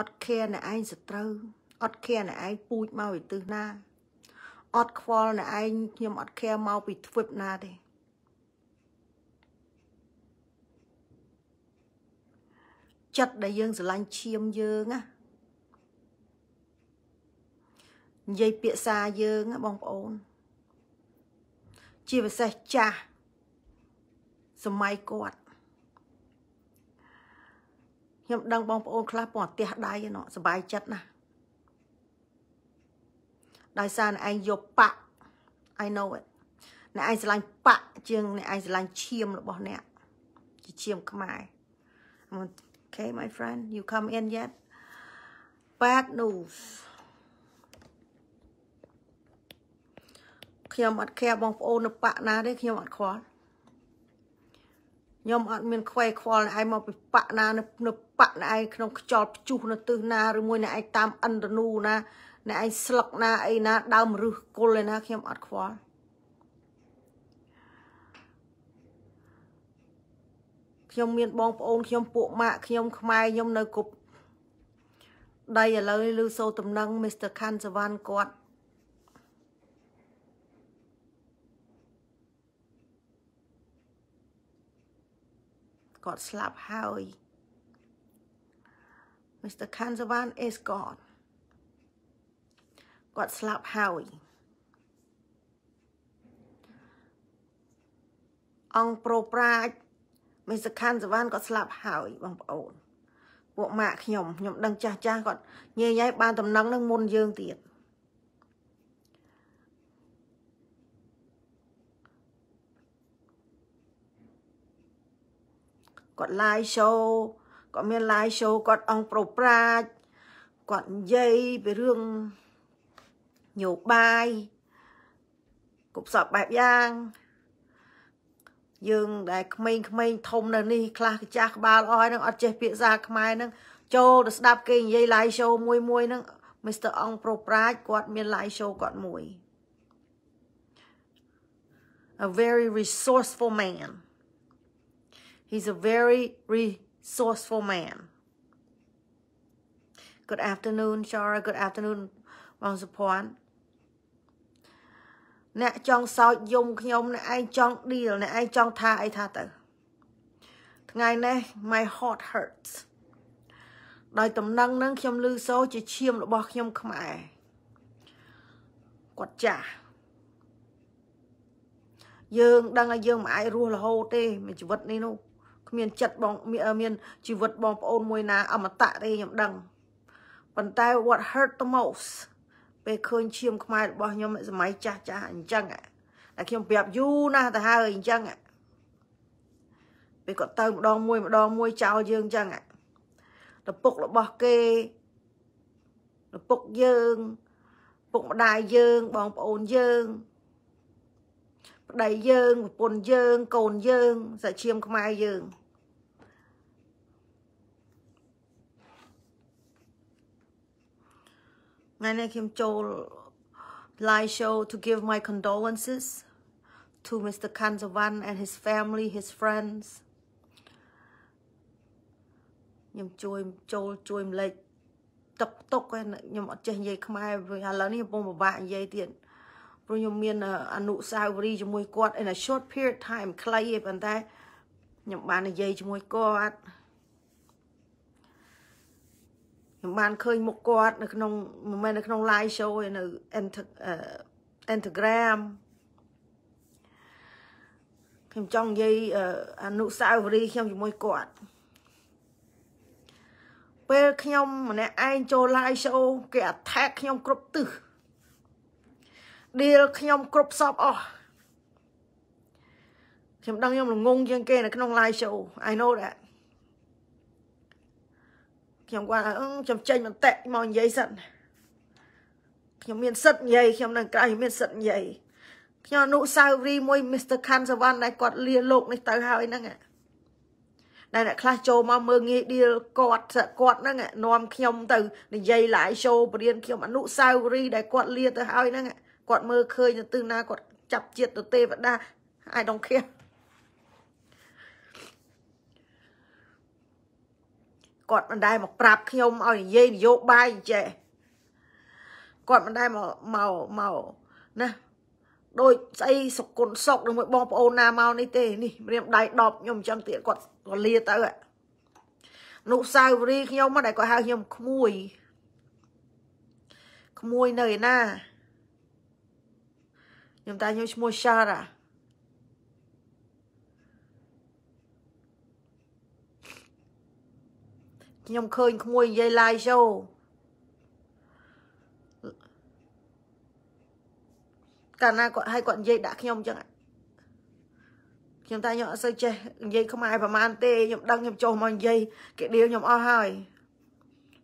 អត់ខែអ្នកឯងសត្រូវអត់ខែអ្នកឯងពូជមកពីទិសណាអត់ខ្វល់អ្នកឯងខ្ញុំអត់ខែមកពីទ្វីបណាទេចិត្តដែលយើងស្រឡាញ់ឈាមយើងណានិយាយពាក្យសាយើងបងប្អូន ជាពិសេសចាស់សម័យគាត់ខ្ញុំដឹងបងប្អូនខ្លះពងផ្ទះដៃណោះសុបាយចិត្តណាស់ដោយសារអ្នកឯងយកប៉ I know it អ្នកឯងស្រឡាញ់ប៉ជាងអ្នកឯងស្រឡាញ់ឈាមរបស់អ្នក ជាឈាមខ្មែរ Okay my friend you come in yet bad news ខ្ញុំអត់ខែបងប្អូននៅប៉ណាទេខ្ញុំអត់ខ្វល់ខ្ញុំអត់មានខ្វេខ្វល់ឯងមកពិបាកណានៅបាក់ឯងក្នុងខ្ចល់ផ្ជុះនៅទិសណាឬមួយឯងតាមអន្តរនូណាអ្នកឯងស្លឹកណាអីណាដើមរឹសគល់ឯណាខ្ញុំអត់ខ្វល់ខ្ញុំមានបងប្អូនខ្ញុំពួកម៉ាក់ខ្ញុំខ្មែរខ្ញុំនៅគប់ដៃឥឡូវឮសូរតំណឹង Mr. Khan Savan គាត់គាត់ស្លាប់ហើយ Mr. Kansavan is gone គាត់ស្លាប់ហើយអង្គប្រូប្រាជមិសខាន់សវណ្ណគាត់ស្លាប់ហើយបងប្អូនពួកម៉ាក់ខ្ញុំខ្ញុំដឹងចាស់ចាស់គាត់ញេញ៉ៃបានតំណឹងនឹងមុនយើងទៀតគាត់ live show គាត់មាន live show គាត់អង្គប្រប្រាជគាត់និយាយពីរឿងញោបាយគប់សពបែបយ៉ាងយើងដែលក្មេងៗធំនៅនេះខ្លះចាស់ក្បាលអស់ហ្នឹងអត់ចេះពាក្យសាខ្មែរហ្នឹងចូលទៅស្ដាប់គេនិយាយ live show មួយមួយហ្នឹង Mr. អង្គប្រប្រាជគាត់មាន live show គាត់មួយ A very resourceful man He's a very resourceful man. Good afternoon, Shara. Good afternoon, បងសុភ័ណ្ឌអ្នកចង់សោចយំខ្ញុំអ្នកឯងចង់ deal អ្នកឯងចង់ថាអីថាទៅថ្ងៃនេះ my heart hurts ដោយតំណឹងនឹងខ្ញុំលឺសូរជាឈាម របស់ខ្ញុំខ្មែរគាត់ចាស់យើងដឹងថាយើងមិនអាចរស់រហូតទេមួយជីវិតនេះនោះគ្មានចិត្តបង មានជីវិតបងប្អូនមួយណាអមតៈទេខ្ញុំដឹងប៉ុន្តែ what hurt the most ពេលឃើញឈាមខ្មែររបស់ខ្ញុំសម័យចាស់ចាស់អញ្ចឹងតែខ្ញុំប្រាប់យូរណាស់ទៅហើយអញ្ចឹងពេលគាត់ទៅម្ដងមួយម្ដងមួយចោលយើងអញ្ចឹងឪពុករបស់គេឪពុកយើងពុកម្ដាយយើងបងប្អូនយើងប្តីយើងប្រពន្ធយើងកូនយើងសាច់ឈាមខ្មែរយើងថ្ងៃនេះខ្ញុំចូល live show to give my condolences to Mr. Kansavan and his family his friends ខ្ញុំជួយចូលជួយម្លេចតុកតុកខ្ញុំអត់ចេះនិយាយខ្មែរឥឡូវនេះខ្ញុំពិបាកនិយាយទៀតព្រោះខ្ញុំមានអនុសាវរីយ៍ជាមួយគាត់ in a short period time ខ្លីឯងប៉ុន្តែខ្ញុំបាននិយាយជាមួយគាត់ខ្ញុំបានឃើញមុខគាត់នៅក្នុងមិនមែននៅក្នុង live show ទេនៅ Instagram ខ្ញុំចង់និយាយអនុសាវរីយ៍ខ្ញុំជាមួយគាត់ពេលខ្ញុំ ម្នាក់ឯងចូល live show គេ attack ខ្ញុំ គ្រប់ទិស deal ខ្ញុំគ្រប់សពអស់ខ្ញុំដឹងខ្ញុំល្ងងជាងគេនៅក្នុង live show I know that ខ្ញុំគាត់ខ្ញុំចេញបន្តិចមកនិយាយសិនខ្ញុំមានសិទ្ធិនិយាយខ្ញុំនៅក្រៅមានសិទ្ធិនិយាយខ្ញុំអនុសាវរីយ៍មួយ Mr. Khan Savan ដែលគាត់លាលោកនេះទៅហើយហ្នឹងដែលអ្នកខ្លះចូលមកមើលងាយឌីលគាត់គាត់ហ្នឹងនាំខ្ញុំទៅ និយាយឡាយ show បរៀនខ្ញុំអនុសាវរីយ៍ដែលគាត់លាទៅហើយហ្នឹងគាត់មើលឃើញទៅណាគាត់ចាប់ជាតិទៅទេវតា I don't care គាត់មិនដែលមកប្រាប់ខ្ញុំឲ្យនិយាយនយោបាយចេះគាត់មិនដែលមកមកមកណាដូចស្អីសុគុណសុកនឹងមួយបងប្អូនណាមកនេះទេ នេះរៀមដៃដប់ខ្ញុំអញ្ចឹងទៀតគាត់រលាទៅនុសាវរីខ្ញុំមកដែលគាត់ហៅខ្ញុំក្មួយ ក្មួយនៅឯណាខ្ញុំតាខ្ញុំឈ្មោះសារ៉ាខ្ញុំឃើញក្មួយនិយាយ live show កាលណាគាត់ឲ្យគាត់និយាយដាក់ខ្ញុំអញ្ចឹងខ្ញុំតែខ្ញុំអត់សូវចេះនិយាយខ្មែរប្រហែលទេខ្ញុំដឹងខ្ញុំចុះមកនិយាយគេដៀលខ្ញុំអស់ហើយ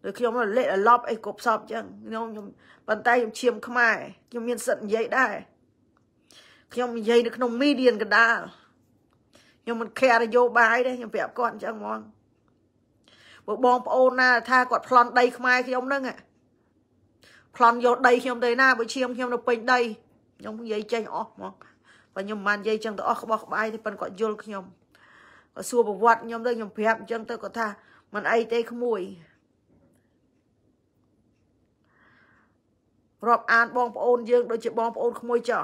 ឬខ្ញុំលេខឡប់អីគ្រប់សពអញ្ចឹងខ្ញុំខ្ញុំប៉ុន្តែខ្ញុំឈាមខ្មែរខ្ញុំមាន សិទ្ធិនិយាយដែរខ្ញុំនិយាយនៅក្នុងមីឌៀនកណ្ដាលខ្ញុំមិនខែរយោបាយទេខ្ញុំប្រាប់គាត់អញ្ចឹងហ្មងបើបងប្អូនណា ថាគាត់ប្លន់ដីខ្មែរខ្ញុំហ្នឹងប្លន់យកដីខ្ញុំទៅណាបើឈាមខ្ញុំនៅពេញ ដីខ្ញុំនិយាយចេញអស់ហ្មងបើខ្ញុំមិនបាននិយាយចឹងទៅអស់ក្បោះក្បាយទេប៉ុន្តែគាត់យល់ខ្ញុំគាត់សួរប្រវត្តិខ្ញុំទៅខ្ញុំប្រាប់អញ្ចឹងទៅគាត់ថា មិនអីទេក្មួយរាប់អានបងប្អូនយើងដូចជាបងប្អូនក្មួយចោះ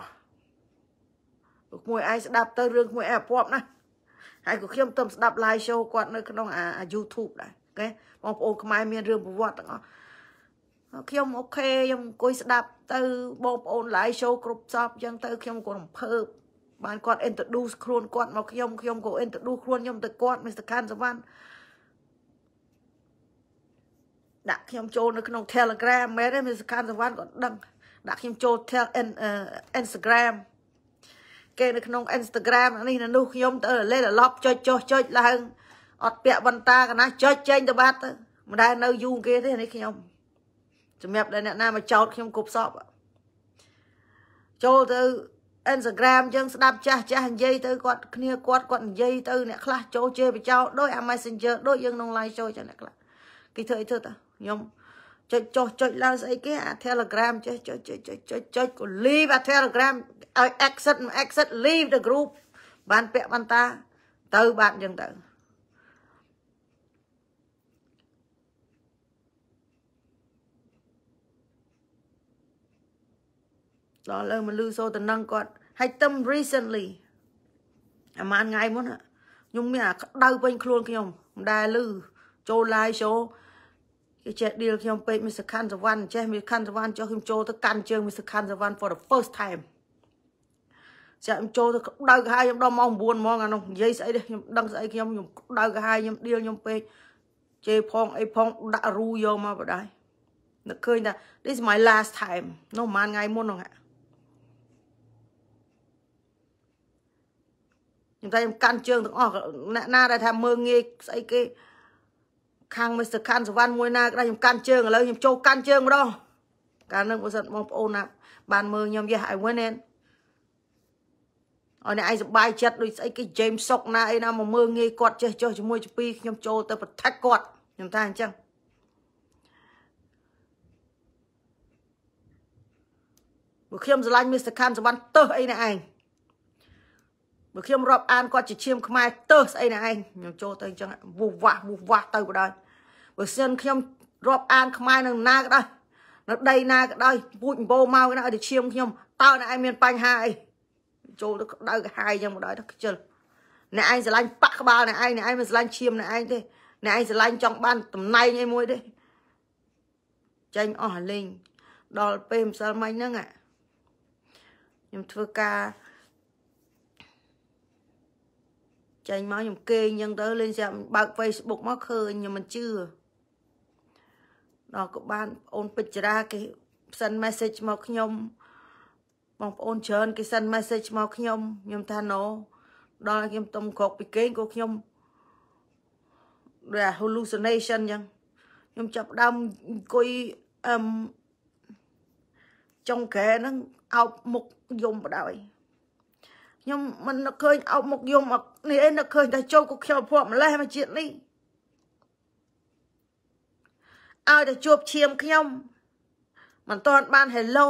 ក្មួយឯងស្ដាប់ទៅរឿងក្មួយឯងអពប់ណាហើយក៏ខ្ញុំទៅស្ដាប់ live show គាត់នៅក្នុងអា YouTube ដែរគេបងប្អូនខ្មែរមានរឿងប្រវត្តិទាំងអស់ខ្ញុំអូខេខ្ញុំអង្គុយស្ដាប់ ទៅបងប្អូន live show គ្រប់សពអញ្ចឹងទៅខ្ញុំក៏រំភើបបានគាត់ introduce ខ្លួនគាត់មកខ្ញុំខ្ញុំក៏ introduce ខ្លួនខ្ញុំទៅគាត់ Mr. Khan Savan ដាក់ខ្ញុំចូលនៅក្នុង Telegram មែនទេ Mr. Khan Savan ក៏ដឹង ដាក់ខ្ញុំចូល Instagram គេនៅក្នុង Instagram នេះនៅនោះខ្ញុំទៅលេខឡប់ចុចចុចចុចឡើងអត់ពាក់បន្តាកណាចុចចេញទៅបាត់ទៅមិនដែលនៅយូរគេទេនេះខ្ញុំសម្រាប់ដែលអ្នកណាមកចោតខ្ញុំគប់សពចូលទៅ Instagram យើងស្ដាប់ចាស់ចាស់និយាយទៅគាត់គ្នាគាត់គាត់និយាយទៅអ្នកខ្លះចូលជេរបចោលដោយអា Messenger ដូចយើងក្នុង live ចូលចឹងអ្នកខ្លះគេធ្វើអីធ្វើតាខ្ញុំចុចចុះចុចឡើងស្អីគេអា Telegram ចេះចុចចុចចុចចុចចុចក៏ leave អា Telegram ឲ្យ exit exit leave the group បានពាក់បន្តាទៅបាត់ចឹងទៅដល់លើមកលឺសូតំណឹងគាត់ហើយទឹម recently អាម៉ានថ្ងៃមុនខ្ញុំមានអាក្តៅពេញខ្លួនខ្ញុំមិនដែលលឺចូល live show គេចេះ deal ខ្ញុំពេកមីសខាន់សវណ្ណចេះមីសខាន់សវណ្ណចុះខ្ញុំចូលទៅកាន់ជើងមីសខាន់សវណ្ណ for the first time ចាក់ខ្ញុំចូលទៅក្តៅក្ហាយខ្ញុំដល់ម៉ោង9ហ្មងអានោះនិយាយស្អីនេះខ្ញុំដឹងស្អីខ្ញុំខ្ញុំក្តៅក្ហាយខ្ញុំដៀលខ្ញុំពេកជេរផងអីផងដាក់រូយកមកបដាយនឹកឃើញថា this is my last time នោះប្រហែលថ្ងៃមុនហ្នឹងខ្ញុំថាខ្ញុំកាន់ជើងទាំងអស់អ្នកណាដែលថាមើងងាយស្អីគេខាង Mr. Khan សវណ្ណមួយណាក៏ខ្ញុំកាន់ជើងឥឡូវខ្ញុំចូលកាន់ជើងម្ដងកាលនឹងបើសិនបងប្អូនណាបានមើលខ្ញុំយេះ I win it អរអ្នកឯងសប្បាយចិត្តដូចស្អីគេ James Sock ណាអីណាមកមើលងាយគាត់ចេះចុះជាមួយជពីខ្ញុំចូលទៅ protect គាត់ខ្ញុំថាអញ្ចឹងមកខ្ញុំស្រឡាញ់ Mr. Khan សវណ្ណទៅអីអ្នកឯងបើខ្ញុំរាប់អានគាត់ជាឈាមខ្មែរទៅស្អីណាឯងខ្ញុំចូលទៅអញ្ចឹងវុះវ៉ាស់វុះវ៉ាស់ទៅបណ្ដោយបើសិនខ្ញុំរាប់អានខ្មែរនឹងណាក៏ដោយនៅដីណាក៏ដោយពូចអម្បោមកណាឲ្យតែឈាមខ្ញុំតើណាឯងមានបញ្ហាអីចូលទៅក្តៅកាហាយអញ្ចឹងបណ្ដោយទៅខ្ជិលអ្នកឯងស្រឡាញ់ប៉ក្បាលអ្នកឯងអ្នកឯងមិនស្រឡាញ់ឈាមអ្នកឯងទេអ្នកឯងស្រឡាញ់ចង់បានតំណែងអីមួយទេចាញ់អស់លេងដល់ពេលម្សិលមិញហ្នឹងខ្ញុំធ្វើការចេញមក ខ្ញុំគេងអញ្ចឹងទៅលេងស្រាប់បើក Facebook មកឃើញខ្ញុំមិនជឿដល់ក៏បានអូនពេជ្រាគេផ្សិន message មកខ្ញុំបងប្អូនច្រើនគេសិន message មកខ្ញុំខ្ញុំថា no ដល់ខ្ញុំទុំក្រកពីគេងក៏ខ្ញុំរះ hallucination អញ្ចឹងខ្ញុំចាប់ដើមអង្គុយអឹមចុងក្រែហ្នឹងអោបមុខយំបដ ாய் ខ្ញុំមិននឹកឃើញអោបមុខយំនេះឯងនឹកឃើញតែចូលគុកខ្ញុំភ័ព្វម្លេះមកជាតិនេះឲ្យតែជួបឈាមខ្ញុំមិនតាន់បានហេឡូ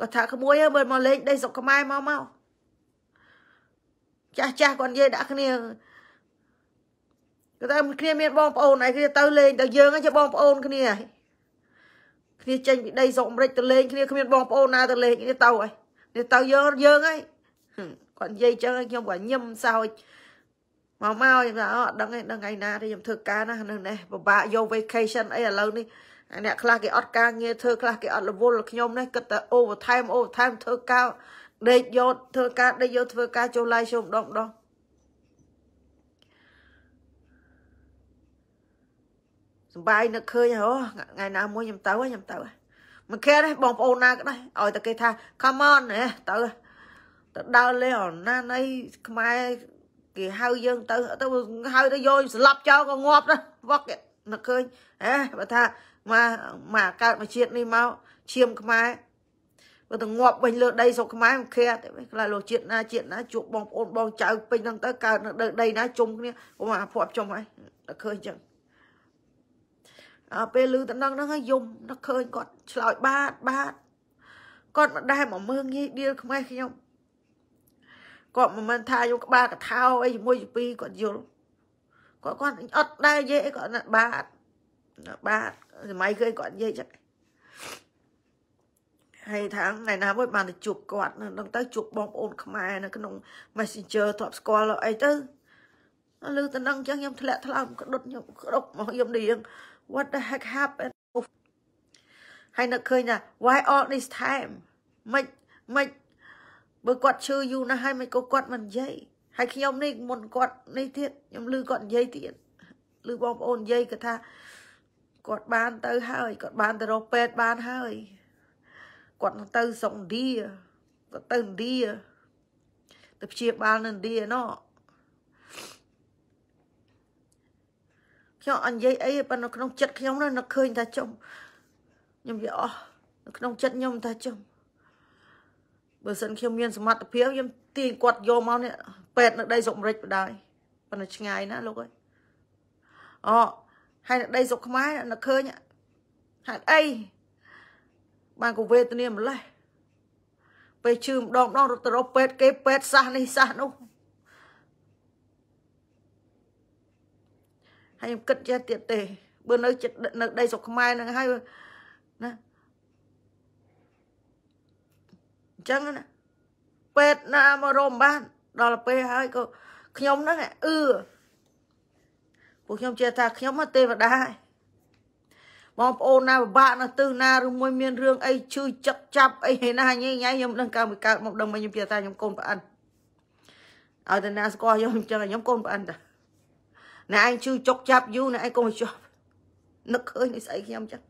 ក៏ថាក្មួយហើយមើលមកលេងដីសុកខ្មែរមកមកចាស់ចាស់គាត់និយាយដាក់គ្នាគាត់ថាគ្នាមានបងប្អូនឯគ្នាទៅលេងតែយើងហ្នឹងជាបងប្អូនគ្នាគ្នាចេញពីដីសុកអាមេរិកទៅលេងគ្នាគ្មានបងប្អូនណាទៅលេងគ្នាទៅឯគ្នាទៅយើងយើងឯងគាត់និយាយចឹងឲ្យខ្ញុំក៏ញឹមសោចមកមកខ្ញុំថាអត់ដឹងឯងដឹងឯណាទេខ្ញុំធ្វើការណានៅនេះពិបាកយក vacation អីឥឡូវនេះអ្នកខ្លះគេអត់ការងារធ្វើខ្លះគេអត់រវល់ខ្ញុំនេះគិតតែ overtime overtime ធ្វើការដេកយកធ្វើការដេកយកធ្វើការចូល live show ម្ដងម្ដងសំបាយនឹកឃើញហ៎ថ្ងៃណាមួយខ្ញុំទៅខ្ញុំទៅមិនខែទេបងប្អូនណាក៏ដែរឲ្យតែគេថា come on ទៅហ៎ទៅដើរលេងអណាណៃខ្មែរគេហៅយើងទៅទៅហៅទៅយកស្លាប់ចោលក៏ងាប់ដែរវឹកនឹកឃើញហេបើថាមកមកកើតមកជាតិនេះមកឈាមខ្មែរបើទៅងាប់វិញលើដីស្រុកខ្មែរមិនខែទេខ្លះលោជាតិណាជាតិណាជួបបងប្អូនបងចៅពេញហ្នឹងទៅកើតនៅដីណាជុំគ្នាកុំអាភ័ព្វចំហើយដល់ឃើញចឹងអាពេលលឺតំណឹងហ្នឹងយំដល់ឃើញគាត់ឆ្លោយបាតបាតគាត់មិនដែលមកមើងងាយដៀលខ្មែរខ្ញុំគាត់មិនមែនថាយកក្បាលកថាអីជាមួយពីគាត់យល់គាត់គាត់អត់ដែរនិយាយអីគាត់ណាស់បាទបាទសម័យគេគាត់និយាយចឹងហើយថាថ្ងៃណាមួយបានទៅជួបគាត់នឹងទៅជួបបងប្អូនខ្មែរ នៅក្នុង Messenger ធ្លាប់ស្គាល់អីទៅលើតំណឹងចឹងខ្ញុំធ្លាក់ថ្លើមក្តុតខ្ញុំក្តុកមកខ្ញុំនេះ What the heck happened ហើយនឹកឃើញថា why all this time មិនមិនបើគាត់ឈឺយូរណាស់ហើយមិនក៏គាត់មិននិយាយហើយខ្ញុំនេះមុនគាត់នេះទៀតខ្ញុំឮគាត់និយាយទៀតឮបងប្អូននិយាយគាត់ថាគាត់បានទៅហើយគាត់បានទៅរកពេទ្យបានហើយគាត់ទៅសុកឥណ្ឌាគាត់ទៅឥណ្ឌាទៅព្យាបាលនៅឥណ្ឌាណោះខ្ញុំអត់និយាយអីប៉ុន្តែក្នុងចិត្តខ្ញុំនៅឃើញថាចំខ្ញុំវាអស់នៅក្នុងចិត្តខ្ញុំថាចំបើសិនខ្ញុំមានសមត្ថភាពខ្ញុំទាញគាត់យកមកនេះពេទ្យនៅដីសុកអាមេរិកបណ្ដោយប៉ុន្តែឆ្ងាយណាលោកអើយអូហើយនៅដីសុកខ្មែរនៅឃើញហេតុអីបានក៏វេទនាម្លេះពេលជឺម្ដងម្ដងរត់ទៅរកពេទ្យគេពេទ្យសះនេះសះនោះហើយខ្ញុំគិតចេះទៀតទេ បើនៅចិត្តនៅដីសុកខ្មែរនឹងហើយណាចឹងណាពេទ្យណាមករមបានដល់ពេលហើយក៏ខ្ញុំហ្នឹងអឺពួកខ្ញុំជឿថាខ្ញុំទេវតាបងប្អូនណាពិបាកនៅទិសណាឬមួយមានរឿងអីឈឺចឹកចាប់អីឯណាញ៉ៃញ៉ៃខ្ញុំដឹងកើតមកកើតមកដឹងមកខ្ញុំជឿថាខ្ញុំកូនប្អិនឲ្យតែណាស្គាល់ខ្ញុំចឹងខ្ញុំកូនប្អិនតាណែឯងឈឺចុកចាប់យូរណែឯងកុំចុះនឹកឃើញស្អីខ្ញុំចឹង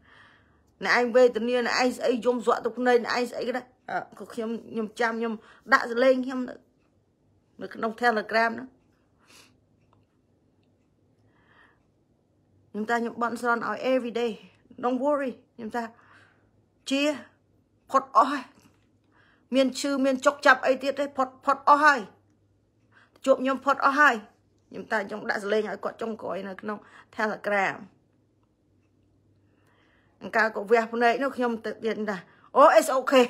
ណែឯងវេទនាណែឯងស្អីយំស្រក់ទឹកភ្នែកណែឯងស្អីគេដែរខ្ញុំខ្ញុំចាំខ្ញុំដាក់សលេងខ្ញុំនៅក្នុង Telegram ហ្នឹងខ្ញុំថាខ្ញុំបន់ស្រន់ឲ្យ every day don't worry ខ្ញុំថាជាផុតអស់ហើយមានឈឺមាន ចុកចាប់អីទៀតទេផុតផុតអស់ហើយជួបខ្ញុំផុតអស់ហើយខ្ញុំតែចង់ដាក់សលេងឲ្យគាត់ចុងក្រោយនៅក្នុង Telegram អង្ការក៏វះភ្នែកនោះខ្ញុំទៅទៀតថាអូ it's okay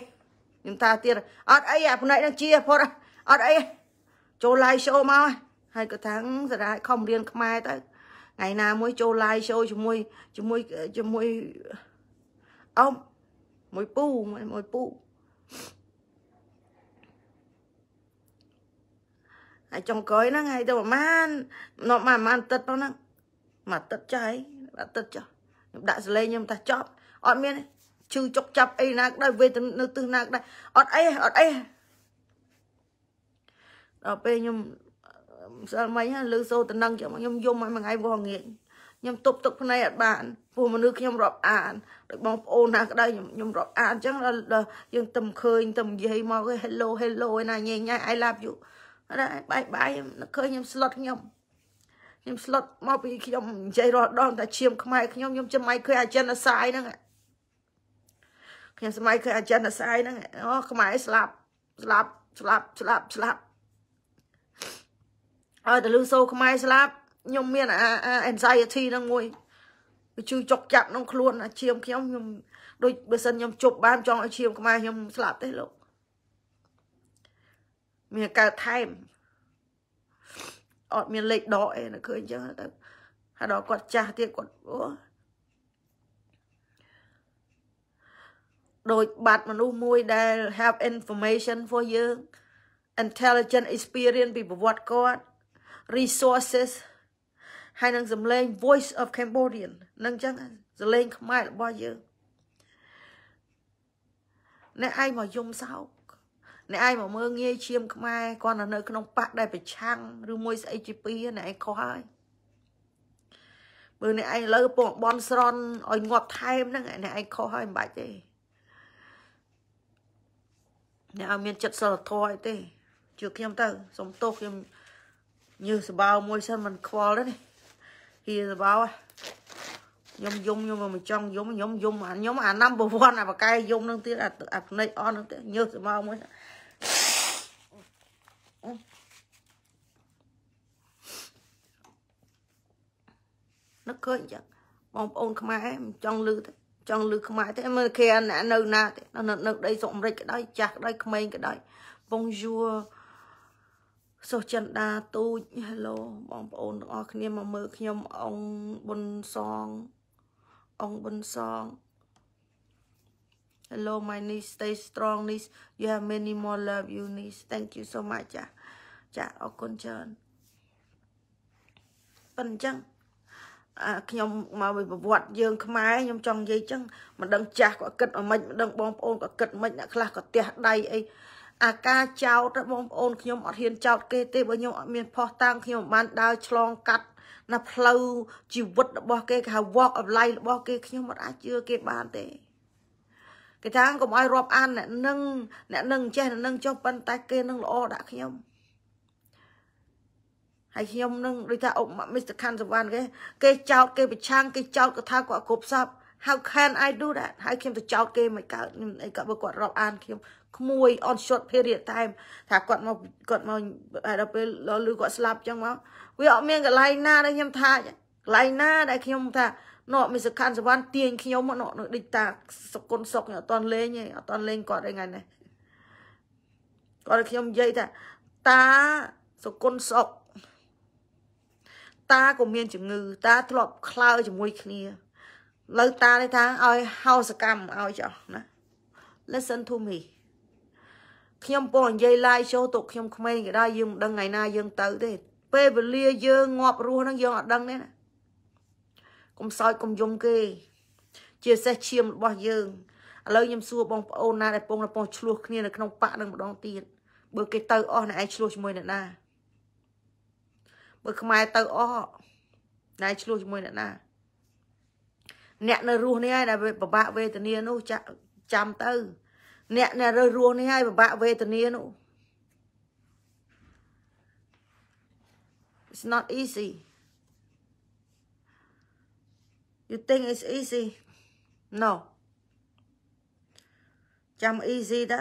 ខ្ញុំថាទៀតអត់អីអាផ្នែកនឹងជាផុតអត់អីចូល live show មកហើយក៏ថាសារាយខំរៀនខ្មែរទៅថ្ងៃណាមួយចូល live show ជាមួយជាមួយជាមួយអោមួយពូមួយពូហើយចុងក្រោយហ្នឹងហើយទៅប្រហែលនោះប្រហែលទឹកហ្នឹងមកទឹកចុះហើយទឹកចុះខ្ញុំដាក់សលេងខ្ញុំថាចប់អត់មានទេឈឺចុកចាប់អីណាក្តីវេទនៅទឹះណាក្តីអត់អីអត់អីដល់ពេលខ្ញុំស្អល់មិញលើសូតនឹងចាំខ្ញុំយំឲ្យមួយថ្ងៃវោងាញខ្ញុំទប់ទឹកភ្នែកអត់បានព្រោះមនុស្សខ្ញុំរាប់អានដូចបងប្អូនណាក្តីខ្ញុំខ្ញុំរាប់អានអញ្ចឹងដល់យើងទៅឃើញទៅនិយាយមកគេ hello hello ឯណាញ៉ៃញ៉ៃ I love you ណាបាយបាយឃើញខ្ញុំ slot ខ្ញុំខ្ញុំ slot មកពីខ្ញុំនិយាយរាល់ដងតែឈាមខ្មែរខ្ញុំខ្ញុំចាំមិនឃើញអាចិនអាសាយហ្នឹងខ្ញុំសម័យឃើញអាចិនអាស្រ័យហ្នឹងអូខ្មែរស្លាប់ស្លាប់ស្លាប់ស្លាប់ស្លាប់អើតលឺសូរខ្មែរស្លាប់ខ្ញុំមាន anxiety ហ្នឹងមួយវាជឿចុកចាប់ក្នុងខ្លួនអាឈាមខ្ញុំខ្ញុំដូចបើសិនខ្ញុំជប់បានចង់ឲ្យឈាមខ្មែរខ្ញុំស្លាប់ទេលោកមានកើតថែមអត់មានលេខដកអីណាឃើញអញ្ចឹងទៅហើយដល់គាត់ចាស់ទៀតគាត់អូដូចបាត់មនុស្សមួយដែល have information for យើង intelligent experience ពីប្រវត្តិគាត់ resources ហើយនឹងសម្លេង voice of cambodian នឹងចឹងសម្លេង ខ្មែររបស់យើងអ្នកឯងមកយំសោកអ្នកឯងមកមើងងាយឈាមខ្មែរគាត់នៅក្នុងប៉ាក់ដែលប្រឆាំងឬមួយស្អីជាពីអ្នកឯងខុសហើយបើអ្នកឯងលើពងបនស្រន់ឲ្យងាប់ថែមហ្នឹងអ្នកឯងខុសហើយមិនបាច់ទេអ្នកឲ្យមានចិត្តសិលធម៌អីទេជួយខ្ញុំទៅសុំទោសខ្ញុំញើសសបោមួយ សិនមិនខ្វល់ទេនេះហៀសបោខ្ញុំយំខ្ញុំមិនចង់យំខ្ញុំយំអាខ្ញុំអាណាំប្រវ័នអាបកាយយំនឹងទៀតអាភ្នែកអស់នឹងទៀតញើសសបោមួយនឹកឃើញចឹងបងប្អូនខ្មែរមិនចង់លឺទេចង់លឺខ្មែរទេមើលគេអ្នកនៅ ណាទេនៅដីសុកអាមេរិកក្តីចាស់ក្តីក្មេងក្តីបងយួរសុចិនដាទូចហេឡូបងប្អូនទាំងអស់គ្នាមកមើលខ្ញុំអង្គប៊ុនសងអង្គប៊ុនសង Hello my niece stay strong niece you have many more love you niece thank you so much ចាចាអរគុណច្រើនប៉ុណ្ណឹងខ្ញុំមកវិប្រវត្តិយើងខ្មែរខ្ញុំចង់និយាយចឹងមិនដឹងចាស់ក៏គិតអមិនមិនដឹងបងប្អូនក៏គិតមិនអ្នកខ្លះក៏ទះដៃអីអាការចោតបងប្អូនខ្ញុំអត់ហ៊ានចោតគេទេបើខ្ញុំអត់មានផោះតាំងខ្ញុំបានដើរឆ្លងកាត់ណាផ្លូវជីវិតរបស់គេគេហៅ walk of life របស់គេខ្ញុំអត់អាចជឿគេបានទេគេថាកុំឲ្យរាប់អានអ្នកនឹងអ្នកនឹងចេះអ្នកនឹងចុះប៉ុន្តែគេនឹងល្អដាក់ខ្ញុំហើយខ្ញុំនឹងដូចថាអុកមិស្ទខាន់សវណ្ណគេគេចោតគេប្រឆាំងគេចោតគាត់ថាគាត់គប់សព How can I do that ហើយខ្ញុំទៅចោតគេមិនកើតខ្ញុំអីក៏បើគាត់រាប់អានខ្ញុំក្មួយ on short period time ថាគាត់មកគាត់មកដល់ពេលលឺគាត់ស្លាប់អញ្ចឹងមកវាអត់មានកន្លែងណាដែលខ្ញុំថាកន្លែងណាដែលខ្ញុំថាណក់មិស្ទខាន់សវណ្ណទាញខ្ញុំមកណក់ដូចតាសុគុណសុកខ្ញុំអត់តន់លេងទេអត់តន់លេងគាត់ទេថ្ងៃនេះគាត់ឲ្យខ្ញុំនិយាយថាតាសុគុណសុកតាក៏មានជំងឺតាធ្លាប់ខ្លើជាមួយគ្នា លើតានេះថាឲ្យហោសកម្មឲ្យចោះណា Listen to me ខ្ញុំពោលនិយាយឡាយចូលទុកខ្ញុំក្មេងក៏ដែរយើងមិនដឹងថ្ងៃណាយើងទៅទេពេលវេលាយើងងាប់រស់ហ្នឹងយើងអត់ដឹងទេណាកុំសើចកុំយំគេជាសេះឈាមរបស់យើងឥឡូវខ្ញុំសួរបងប្អូនណាដែលពងកំពុងឆ្លោះគ្នានៅក្នុងបាក់នឹងម្ដងទៀតបើគេទៅអស់អ្នកឯងឆ្លោះជាមួយអ្នកណាបើខ្មែរទៅអស់ណែឆ្លោះជាមួយអ្នកណាអ្នកនៅ រស់នេះហើយដែលពិបាកវេទនានោះចាំទៅ អ្នកនៅរស់នេះហើយពិបាកវេទនានោះ It's not easy You think it's easy No ចាំ easy តា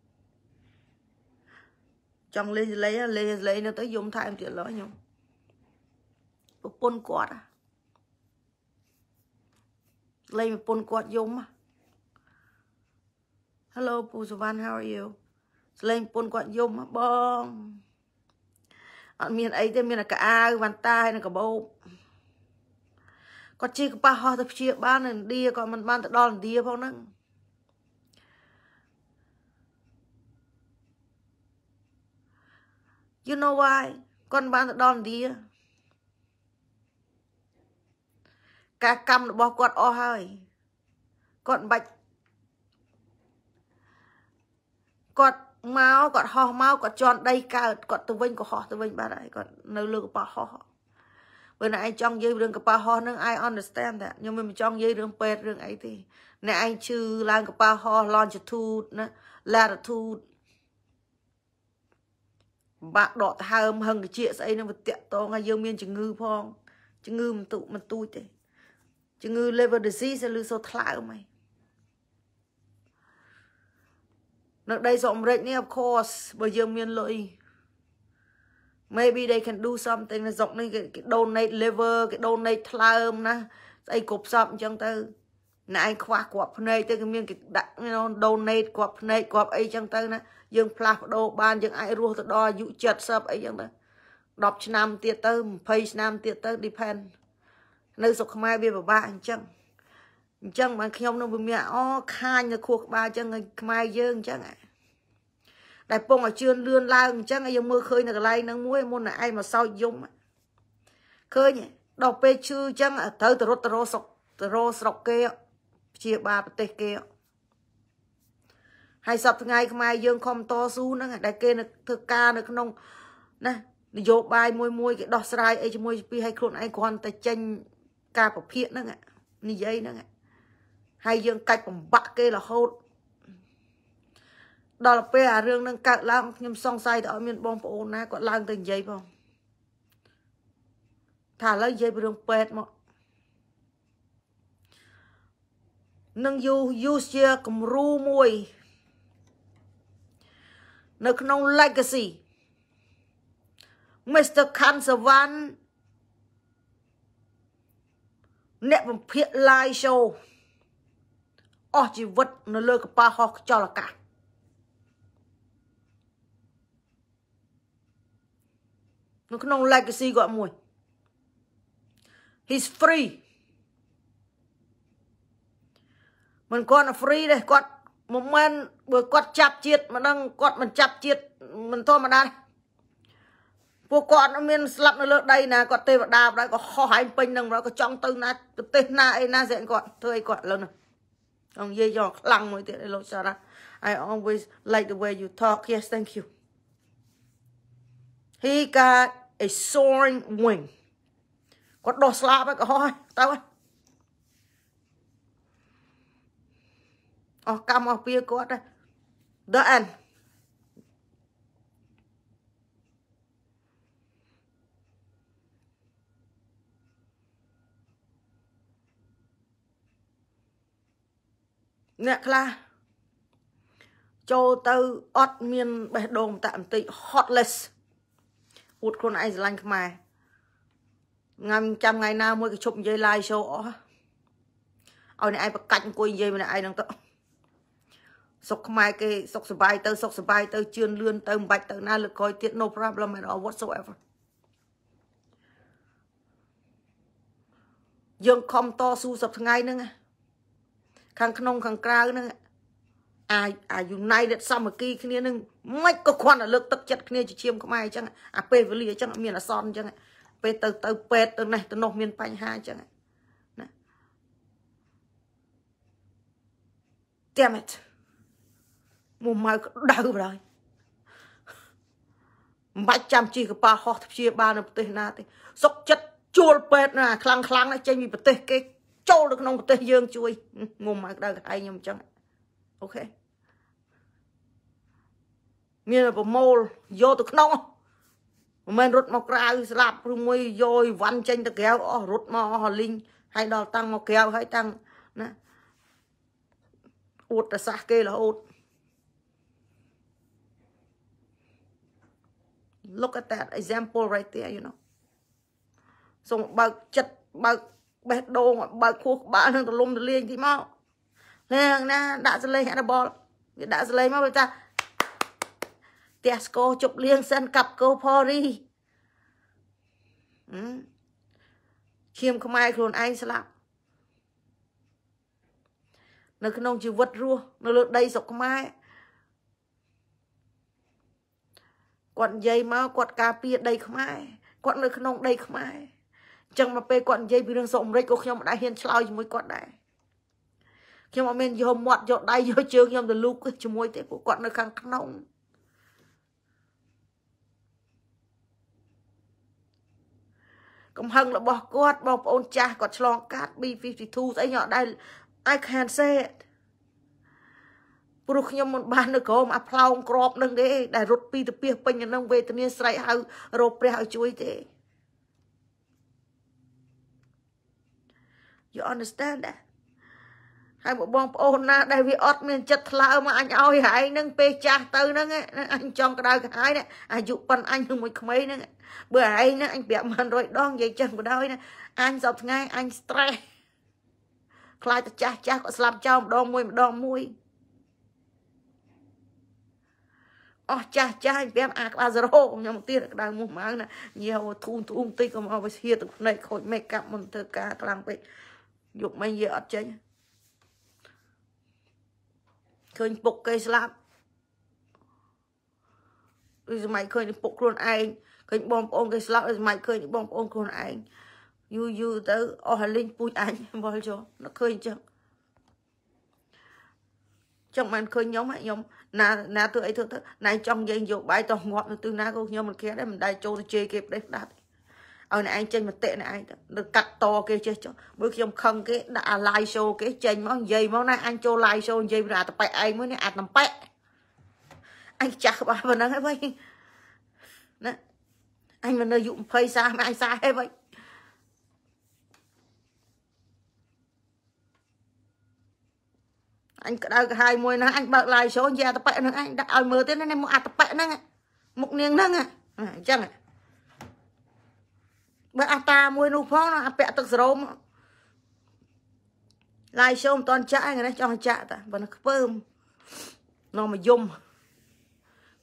ចង់លេងសលេងលេងសលេងនៅទៅយំថែមទៀតឡើយខ្ញុំប្រពន្ធគាត់លេងប្រពន្ធគាត់យំ Hello ពូសវណ្ណ how are you សលេងប្រពន្ធគាត់យំបងអត់មានអីទេមានតែកអាវវ៉ាន់តាហើយនឹងកាបូបគាត់ជិះកប៉ាហោះទៅព្យាបាលនៅឥណ្ឌាគាត់មិនបានទៅដល់ឥណ្ឌាផងហ្នឹង you know why គាត់បានទៅដល់ឥណ្ឌាការកម្មរបស់គាត់អស់ហើយគាត់មិនបាច់គាត់មកគាត់ហោះមកគាត់ជន់ដីកើតគាត់ទៅវិញក៏ហោះទៅវិញបាត់ហើយគាត់នៅលើកប៉ាហោះបើណែឯងចង់និយាយរឿងកប៉ាហោះហ្នឹង I understand that ខ្ញុំមិនចង់និយាយរឿងពេទ្យរឿងអីទេអ្នកឯងឈឺឡើងកប៉ាហោះ longitude ណា latitude ម្បាក់ដកថើមហឹងកជាស្អីនឹងវាតាក់តងហើយយើងមានជំងឺផងជំងឺមិនទូមិនទូចទេជំងឺ liver disease ឬសូថ្លើមហីនៅដីសុខអាមេរិកនេះ of course បើយើងមានលុយ maybe they can do something នៅស្រុកនេះគេ donate liver គេ donate ថ្លើមណា ស្អីគ្រប់សពអញ្ចឹងទៅណែឯងខ្វះគ្រាប់ភ្នែកទៅគេមានគេដាក់ donate គ្រាប់ភ្នែកគ្រាប់អីអញ្ចឹងទៅណាយើងផ្លាស់ប្ដូរបានយើងអាចរស់ទៅដល់អាយុ70អីចឹងទៅ10ឆ្នាំទៀតទៅ20ឆ្នាំទៀតទៅ depend នៅសុខខ្មែរវាពិបាកអញ្ចឹងអញ្ចឹងបានខ្ញុំនឹងវាមានអូខាញនៅខួរក្បាលអញ្ចឹងខ្មែរយើងអញ្ចឹងតែពងឲ្យជឿនលឿនឡើងអញ្ចឹងយើងមើលឃើញនៅកន្លែងហ្នឹងមួយមុនឯងមកសោចយំឃើញដល់ពេលឈឺអញ្ចឹងត្រូវទៅរត់ទៅរោស្រុកទៅរោស្រុកគេព្យាបាលប្រទេសគេហើយសពថ្ងៃខ្មែរយើងខំតស៊ូហ្នឹងដែលគេនៅធ្វើការនៅក្នុង ណា នយោបាយមួយមួយគេដោះស្រាយអីជាមួយពីឲ្យខ្លួនឯងគ្រាន់តែចេញការប្រភាកហ្នឹងនិយាយហ្នឹងហើយយើងកាច់បំបាក់គេរហូតដល់ពេលអារឿងហ្នឹងកើតឡើងខ្ញុំសង្ស័យតើឲ្យមាន បងប្អូនណាគាត់ឡើងទៅនិយាយផងថាឥឡូវនិយាយពីរឿងពេទ្យមកនឹងយូយូជាគំរូមួយនៅក្នុង legacy Mr. Khan Savan អ្នកបំភាក live show អស់ជីវិតនៅលើកប៉ាល់ហោះខ្យល់អាកាសនៅក្នុង legacy គាត់មួយ he's free មិនគាត់ free ទេគាត់មិនមែនបើគាត់ចាប់ជាតិមិនដឹងគាត់មិនចាប់ជាតិមិនធម្មតាពួកគាត់មានស្លាប់នៅលើដីណាគាត់ទេវតាបណ្ដោយក៏ហោះហែងពេញនឹងបណ្ដោយក៏ចង់ទៅណាប្រទេសណាអីណាស្អីគាត់ធ្វើអីគាត់ឥឡូវនេះអងនិយាយយកខ្លាំងមួយទៀតឯលោកសារ៉ា I always like the way you talk yes thank you he got a soaring wing គាត់ដោះស្លាប់ហើយក៏ហោះហើយទៅហើយអស់កម្មអស់ពៀគាត់ហើយ the end អ្នកខ្លះចូលទៅអត់មានបេះដូង តាក់បន្តិច hotless ពួតខ្លួនឯងស្រឡាញ់ខ្មែរងាំចាំថ្ងៃណាមួយក៏ជប់និយាយ live show អស់ឲ្យអ្នកឯងប្រកាច់អង្គុយនិយាយម្នាក់ឯងហ្នឹងទៅសុខខ្មែរគេសុខសบายទៅសុខសบายទៅជឿនលឿនទៅមិនបាច់ទៅណាលើក្រោយទៀត no problem at all whatsoever យើងខំតស៊ូសប្ថ្ងៃហ្នឹងខាងក្នុងខាងក្រៅហ្នឹងអាអា United សាមគ្គីគ្នានឹងមិនក៏គ្រាន់តែលើកទឹកចិត្តគ្នាជាឈាមខ្មែរអញ្ចឹងអាពេលវេលាអញ្ចឹងមានអសន្នអញ្ចឹងពេលទៅទៅពេទ្យទៅនេះទៅនោះមានបញ្ហាអញ្ចឹងណា Damn it មួយម៉ៅក្តៅបណ្ដោយមិនបាច់ចាំជិះកប៉ាហោះព្យាបាលនៅប្រទេសណាទេ សុកចិត្តជួលពេទ្យណាខ្លាំងខ្លាំងណាចេញពីប្រទេសគេចូលទៅក្នុងប្រទេសយើងជួយងុំមកដៅក្អែងខ្ញុំអញ្ចឹងអូខេមានប្រមូលយកទៅក្នុងមិនមែនរត់មកក្រៅស្លាប់ឬមួយយកអីវ៉ាន់ចេញទៅក្រៅអស់រត់មកអស់លីងហើយដល់តាំងមកក្រៅហើយតាំងណាអួតប្រសាសគេរហូត look at that example right there you know សូមបើកចិត្តបើកបេះដូងបើកខួរក្បាលនឹងទលំទលាយទីមកនឹងណា ដាក់សលេងអានបលវាដាក់សលេងមកវាថាផ្ទះស្គរជប់លៀងសិនកាប់គោផរីឈាមខ្មែរខ្លួនឯងស្លាប់នៅក្នុងជីវិតរស់នៅលើ ដីស្រុកខ្មែរគាត់និយាយមកគាត់ការពារដីខ្មែរគាត់នៅក្នុងដីខ្មែរអញ្ចឹងមកពេលគាត់និយាយពីរឿងសុខអាមេរិកក៏ខ្ញុំមិនដែរហ៊ានឆ្លើយជាមួយគាត់ដែរខ្ញុំអត់មានយកមាត់យកដៃយកជើងខ្ញុំទៅលូកជាមួយទេពួកគាត់នៅខាងក្នុងកំហឹងរបស់គាត់បងប្អូនចាស់គាត់ឆ្លង កាត់ B52 ស្អីខ្ញុំអត់ដែរ I can't say it ព្រោះខ្ញុំមិនបាននៅក្រមអាផ្លោងក្របនឹងទេដែលរត់ពីទៅពីពេញនឹងវេទនាស្រែកហៅរោព្រះឲ្យជួយទេ You understand that ហើយបងប្អូនណាដែលវាអត់មាន ចិត្តថ្លើមកអញឲ្យហែងនឹងពេលចាស់ទៅហ្នឹងអញចង់ក្តៅក្រហាយអាយុប៉ុនអញនឹងមួយក្មេងហ្នឹងបើហែងហ្នឹងអញប្រាប់មិនរយដងនិយាយចឹងបណ្ដោយណាអញសពថ្ងៃអញ stress ខ្លាចតែចាស់ចាស់ក៏ស្លាប់ចោលម្ដងមួយម្ដងមួយអស់ចាស់ចាស់ប្រាប់អាក្បាលសរោខ្ញុំទៀតក្តៅមុខម៉ៅណាញាវធូងធូងតិចកុំឲ្យវាស្ហៀទឹកភ្នែកខូចមេកាប់មុនធ្វើការខ្លាំងពេកយប់មិញយាយអត់ចេញឃើញពុកគេស្លាប់ឬសម័យឃើញពុកខ្លួនឯងឃើញបងប្អូនគេស្លាប់ឬសម័យឃើញបងប្អូនខ្លួនឯងយូរយូរទៅអស់ហើយលេងពូជអញវល់ចុះដល់ឃើញចឹងចង់បានឃើញខ្ញុំខ្ញុំណាណាធ្វើអីធ្វើទៅណៃចង់និយាយនយោបាយតោះងាប់នៅទិសណាក៏ខ្ញុំមិនខែដែរមិនដែរចូលទៅជេរគេផ្ដេសដាប់ឲ្យអ្នកឯងចេញមតិអ្នកឯងទៅកាត់តគេចេះចុះបើខ្ញុំខឹងគេដាក់អា live show គេចេញមកនិយាយមកណាអញចូល live show និយាយប្រាតប៉ែឯងមួយនេះអាតំប៉ែអញចាស់ក្បាលប៉ុណ្ណឹងហើយបងណាអញមិននៅយុ20 30អញ40ហើយបងអញក្តៅក្រហាយមួយណាអញបើក live show និយាយអត្តបិនឹងអញដាក់ឲ្យមើលទៀតណាមកអត្តបិហ្នឹងមុខនាងហ្នឹងអញ្ចឹងបើអាតាមួយនោះផងអាពាក់ទឹកសរោម live show មិនតន់ចាក់ឯងណាចង់ចាក់តាបើនឹងខ្ពើមនាំមកយំ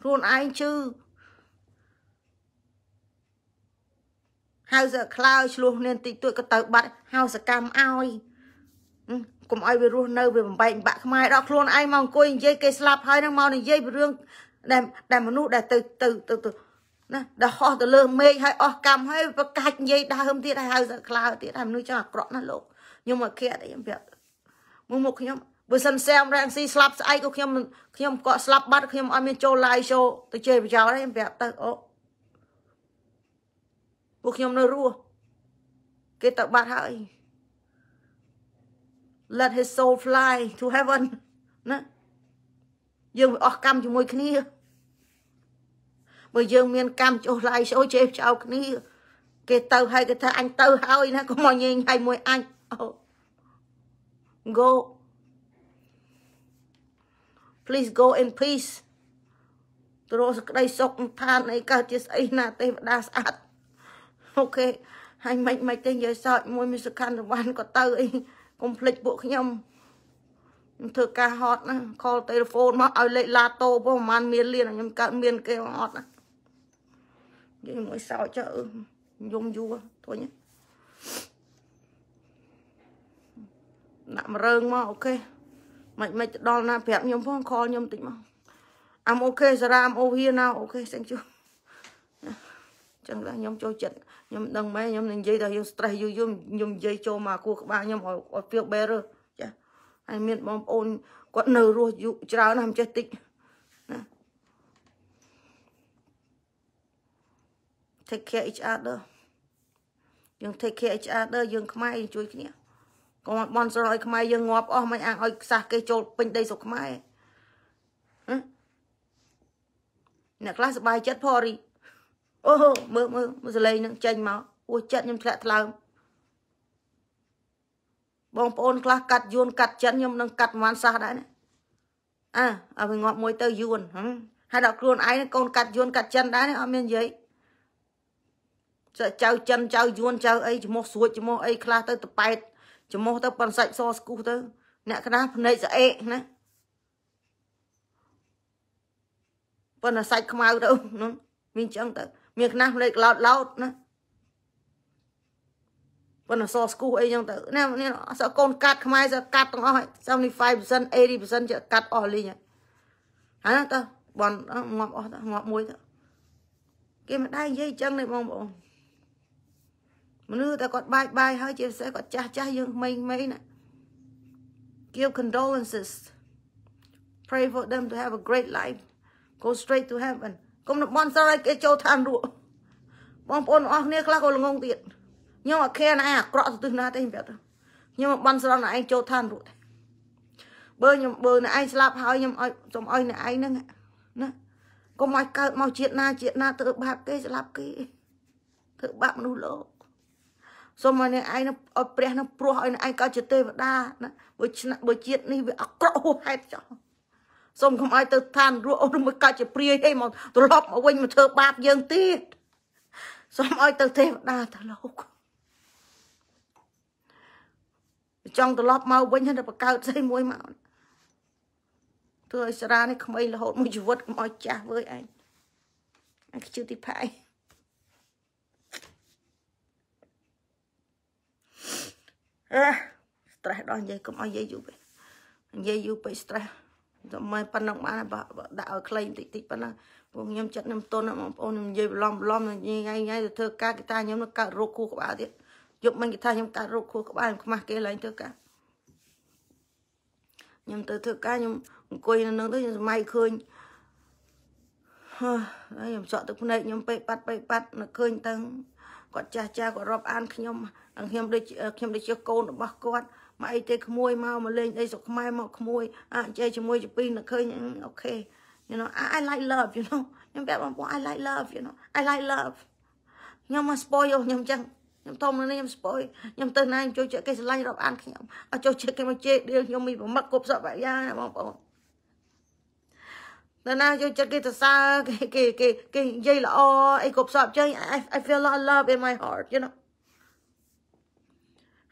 ខ្លួនឯងជឺហៅសើក្លើឆ្លោះនាងតិចតួចក៏ទៅបាត់ហៅសកម្មឲ្យកុំឲ្យវារស់នៅវាបំបែកបាក់ខ្មែរដល់ខ្លួនឯងមកអង្គុយនិយាយគេស្លាប់ហើយនឹងមកនិយាយពីរឿងដែលដែលមនុស្សដែលទៅទៅទៅណាដែលហោះទៅលើមេឃហើយអស់កម្មហើយប្រកាច់និយាយដើមទៀតហើយហៅខ្លោទៀតហើយមនុស្សចង់អាក្រក់ណាស់លោកខ្ញុំមកឃាតខ្ញុំប្រាប់មួយមុខខ្ញុំបើសិនសែមរាំងស៊ីស្លាប់ស្អែកក៏ខ្ញុំខ្ញុំក៏ស្លាប់បាត់ខ្ញុំអត់មានចូល live show ទៅជេរប្រយោជន៍ទេខ្ញុំប្រាប់ទៅអូពួកខ្ញុំនៅរស់គេទៅបាត់ហើយ let his soul fly to heaven ណាយើងអស់កម្មជាមួយគ្នាបើយើងមានកម្មចុះឡាយឆ្អុយចេះឆ្អោគ្នាគេទៅហើយគេថាអញទៅហើយណាកុំមកញែងហើយមួយអញអូ go please go in peace ទ្រោសក្តីសុខឋានអីកើតជាស្អីណាទេវតាស្អាតអូខេហើយមិនមិនទេនិយាយសោចមួយមានសខាន់រវ៉ាន់ក៏ទៅអីកុំភ្លេចពួកខ្ញុំខ្ញុំធ្វើការហត់ណាខលទូរស័ព្ទមកឲ្យលេខឡាតូពោះប្រហែលមានលៀនខ្ញុំកើតមានគេអត់ណានិយាយមួយសោចចុះយំយួរធុញដាក់មរើងមកអូខេមិនមិនទៅដល់ណាប្រាប់ខ្ញុំផងខលខ្ញុំតិចមក I'm okay សារ៉ា I'm over here now okay thank you ចឹងដល់ខ្ញុំចូលចិត្តខ្ញុំដឹងម៉េចខ្ញុំនឹងនិយាយដល់ខ្ញុំ stress យូរយូរខ្ញុំនិយាយចូលមកគោះក្បាលខ្ញុំឲ្យ feel better ចាហើយមានបងប្អូនគាត់នៅរស់យូរច្រើនណាស់មិនចេះតិចណា take care each other យើង take care each other យើងខ្មែរជួយគ្នាកុំឲ្យបនសរឲ្យខ្មែរយើងងាប់អស់មិនអាចឲ្យខ្សះគេចូលពេញដីស្រុកខ្មែរអ្នកខ្លះសុបាយចិត្តផរីអូមើលមើលមើលសលេងនឹងចេញមកអូចិត្តខ្ញុំធ្លាក់ថ្លើមបងប្អូនខ្លះកាត់យួន កាត់ចិនខ្ញុំនឹងកាត់មិនសោះដែរណាអើឲ្យវាងាប់មួយទៅយួនហឹមហើយដល់ខ្លួនឯងកូនកាត់យួនកាត់ចិនដែរអត់មាននិយាយចៅចិនចៅយួនចៅអីច្មោះស្រួចច្មោះអីខ្លះ ទៅតប៉ែតច្មោះទៅប៉ុនសាច់សស្គូសទៅ អ្នកខ្លះភ្នែកស្អែកណាប៉ុន្តែសាច់ខ្មៅទៅហ្នឹងមានចឹងទៅមានខ្លះលេខឡោតឡោតណាប៉ុន្តែសស្គូអីចឹងទៅណានេះសកូនកាត់ខ្មែរសកាត់ទាំងអស់75% 80%ជាកាត់អស់លីងហ្នឹងទៅបនងាប់អស់ទៅងាប់មួយទៅគេមិនដែរនិយាយចឹងទេបងប្អូនមនុស្សតែគាត់បាយបាយហើយជាពិសេសគាត់ចាស់ចាស់យើងក្មេងៗណា give condolences pray for them to have a great life go straight to heaven កុំបន់ស្រឲ្យគេចូលឋានរក់បងប្អូនអស់គ្នាខ្លះក៏ល្ងងទៀតខ្ញុំអត់ខែណែអាក្រក់ទៅទឹះណាទេខ្ញុំប្រាប់ខ្ញុំបន់ស្រណែឯងចូលឋានរក់ទេបើខ្ញុំបើណែឯងស្លាប់ហើយខ្ញុំឲ្យសុំឲ្យណែឯងហ្នឹងណាកុំឲ្យកើតមកជាតិណាជាតិណាធ្វើបាបគេស្លាប់គេធ្វើបាបមនុស្សលោកសូមឲ្យអ្នកឯងឲ្យព្រះនឹងព្រោះឲ្យអ្នកឯងកើតជាទេវតាណាបើឆ្នាំបើជាតិនេះវាអក្រក់ហួសហេតុចោះសូមកុំឲ្យ ទៅឋានរស់អូនមកកាច់ជាព្រាយអីមកត្រឡប់មកវិញមកធ្វើបាបយើងទៀតសូមឲ្យទៅទេវតាទៅលោកចង់ត្រឡប់មកវិញហើយបកើតស្អីមួយមកធ្វើឲ្យស្រានេះក្មេងរហូតមួយជីវិតកុំឲ្យចាស់វើយឯងអញខ្ជិលទីផៃអេ stress ដល់និយាយកុំឲ្យនិយាយយូរពេកនិយាយយូរពេក stress តែមិនប៉ុណ្ណឹងបានបើដាក់ឲ្យខ្លីបន្តិចតិចប៉ុណ្ណឹងពួកខ្ញុំចិត្តខ្ញុំទន់បងប្អូនខ្ញុំនិយាយបន្លំបន្លំថ្ងៃថ្ងៃទៅធ្វើការគេថាខ្ញុំនឹងកើតរោគខួរក្បាលទៀតយប់មិញគេថាខ្ញុំកើតរោគខួរក្បាលខ្ញុំខ្មាស់គេឡើងធ្វើការខ្ញុំទៅធ្វើការខ្ញុំ អង្គុយនៅនឹងទៅខ្ញុំសម័យឃើញហើយខ្ញុំសក់ទឹកភ្នែកខ្ញុំពេកប៉ាត់ពេកប៉ាត់នៅឃើញទាំងគាត់ចាស់ចាស់គាត់រាប់អានខ្ញុំខ្ញុំដូចខ្ញុំដូចជាកូនរបស់គាត់មកអីទេក្មួយមកមកលេងអីស្រុកខ្មែរមកក្មួយអាចចេះជាមួយចពីនឹកឃើញអូខេ you know I, I like love you know ខ្ញុំប្រាប់បងប្អូន I like love you know I like love ខ្ញុំមក spoil ខ្ញុំចឹងខ្ញុំធំនៅនេះខ្ញុំ spoil ខ្ញុំទៅណាចូលជិះគេស្រឡាញ់រាប់អានខ្ញុំអត់ចូលជិះគេមកជេរដៀលខ្ញុំមានប្រមឹកគប់សពយ៉ាងបងប្អូននៅណាយកចិត្តគេទៅសើគេគេគេនិយាយល្អអីគប់សពចឹង I feel a lot of love in my heart you know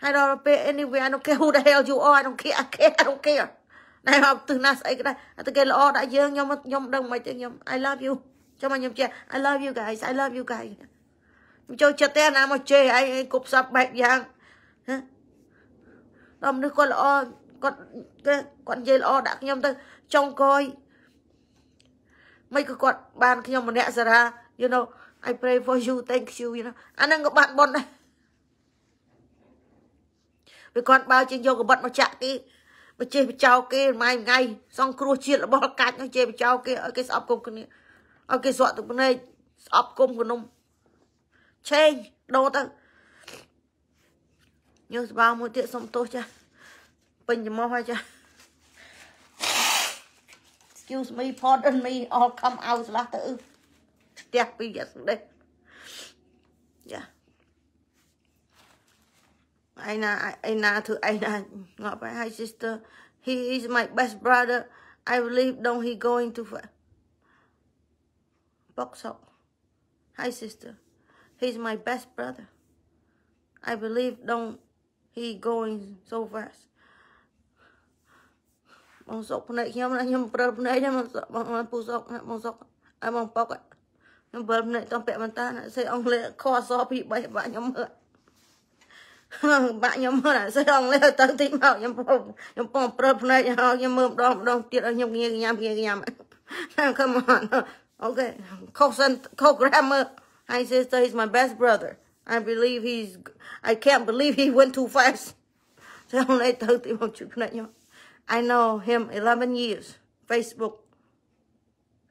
ហើយដល់ពេល anyway I don't care who the hell you are I don't care I care I don't care ណែមកទិសណាស្អីក៏ដែរតែគេល្អដាក់យើងខ្ញុំខ្ញុំដឹងមិនទេខ្ញុំ I love you ចាំមកខ្ញុំជេ I love you guys I love you guys ខ្ញុំចូលចិត្តទេណាមកជេឯងគប់សពបែបយ៉ាងណាដល់មនុស្សគាត់ល្អគាត់គាត់និយាយល្អដាក់ខ្ញុំទៅចុងក្រោយមិនក៏គាត់បានខ្ញុំម្នាក់សារ៉ា you know I pray for you thank you you know អានឹងក៏បាត់បនដែរវាគាត់បើជាយកកបិតមកចាក់គេបើចេះបចោ គេម៉ាយថ្ងៃសងគ្រោះជាតិរបស់កាច់នោះចេះបចោគេឲ្យគេស្អប់គុំគ្នាឲ្យគេស្រក់ទឹកភ្នែកស្អប់គុំក្នុងឆេងដោទៅញើសស្បាមួយទៀតសុំទោសចាពេញច្រមុះហើយចា Excuse me pardon me all come out ស្លាស់ទៅអឺផ្ទះពីយ៉ាស្ដេចចា I I Aina to I Ngọc ấy, hi sister. He is my best brother. I believe don't he going to Box up. Hi sister. He's my best brother. I believe don't he going so fast. I បងសុកភ្នែកខ្ញុំណាខ្ញុំព្រិលភ្នែកណាបងសុកបងពូសុកណាបងសុកឲ្យបងប៉ុកខ្ញុំព្រិលភ្នែកតំពាក់មិនតាណាសេអង់គ្លេសខអសពី3បាក់ខ្ញុំមើល Come on, okay. បាក់ខ្ញុំមើលអាសរងលើទៅទីមកខ្ញុំខ្ញុំពងប្រើភ្នែកហើយខ្ញុំមើលម្ដងម្ដងទៀតឲ្យខ្ញុំងាយញ៉ាំងាយញ៉ាំខ្ញុំខំអូខេ Coxon co-grammar I sister he's my best brother I believe he's I can't believe he went too fast ចាំលើទៅទីមកជួយភ្នែកខ្ញុំ I know him 11 years Facebook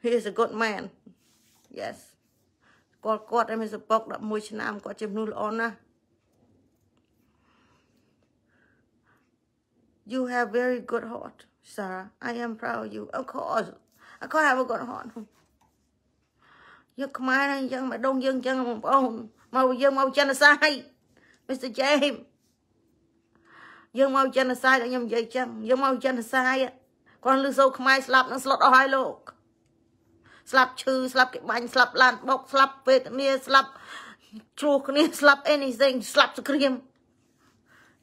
he is a good man yes គាត់គាត់ឯងមានសពក11ឆ្នាំគាត់ជាមនុស្សល្អណាស់ You have very good heart, Sarah. I am proud of you. Of course. I can't have a good heart. យកខ្មែរហ្នឹងអញ្ចឹងមកដងយើងអញ្ចឹងបងប្អូនមកយើងមកចិនសាយ Mr James យើងមកចិនសាយដល់ខ្ញុំនិយាយអញ្ចឹងយើងមកចិនសាយគាត់លឺសូរខ្មែរស្លាប់នឹងស្លុតអស់ហើយលោកស្លាប់ឈឺស្លាប់គេបាញ់ស្លាប់ឡានបុកស្លាប់វេទនាស្លាប់ជ្រោះគ្នាស្លាប់ anything ស្លាប់សក្រាម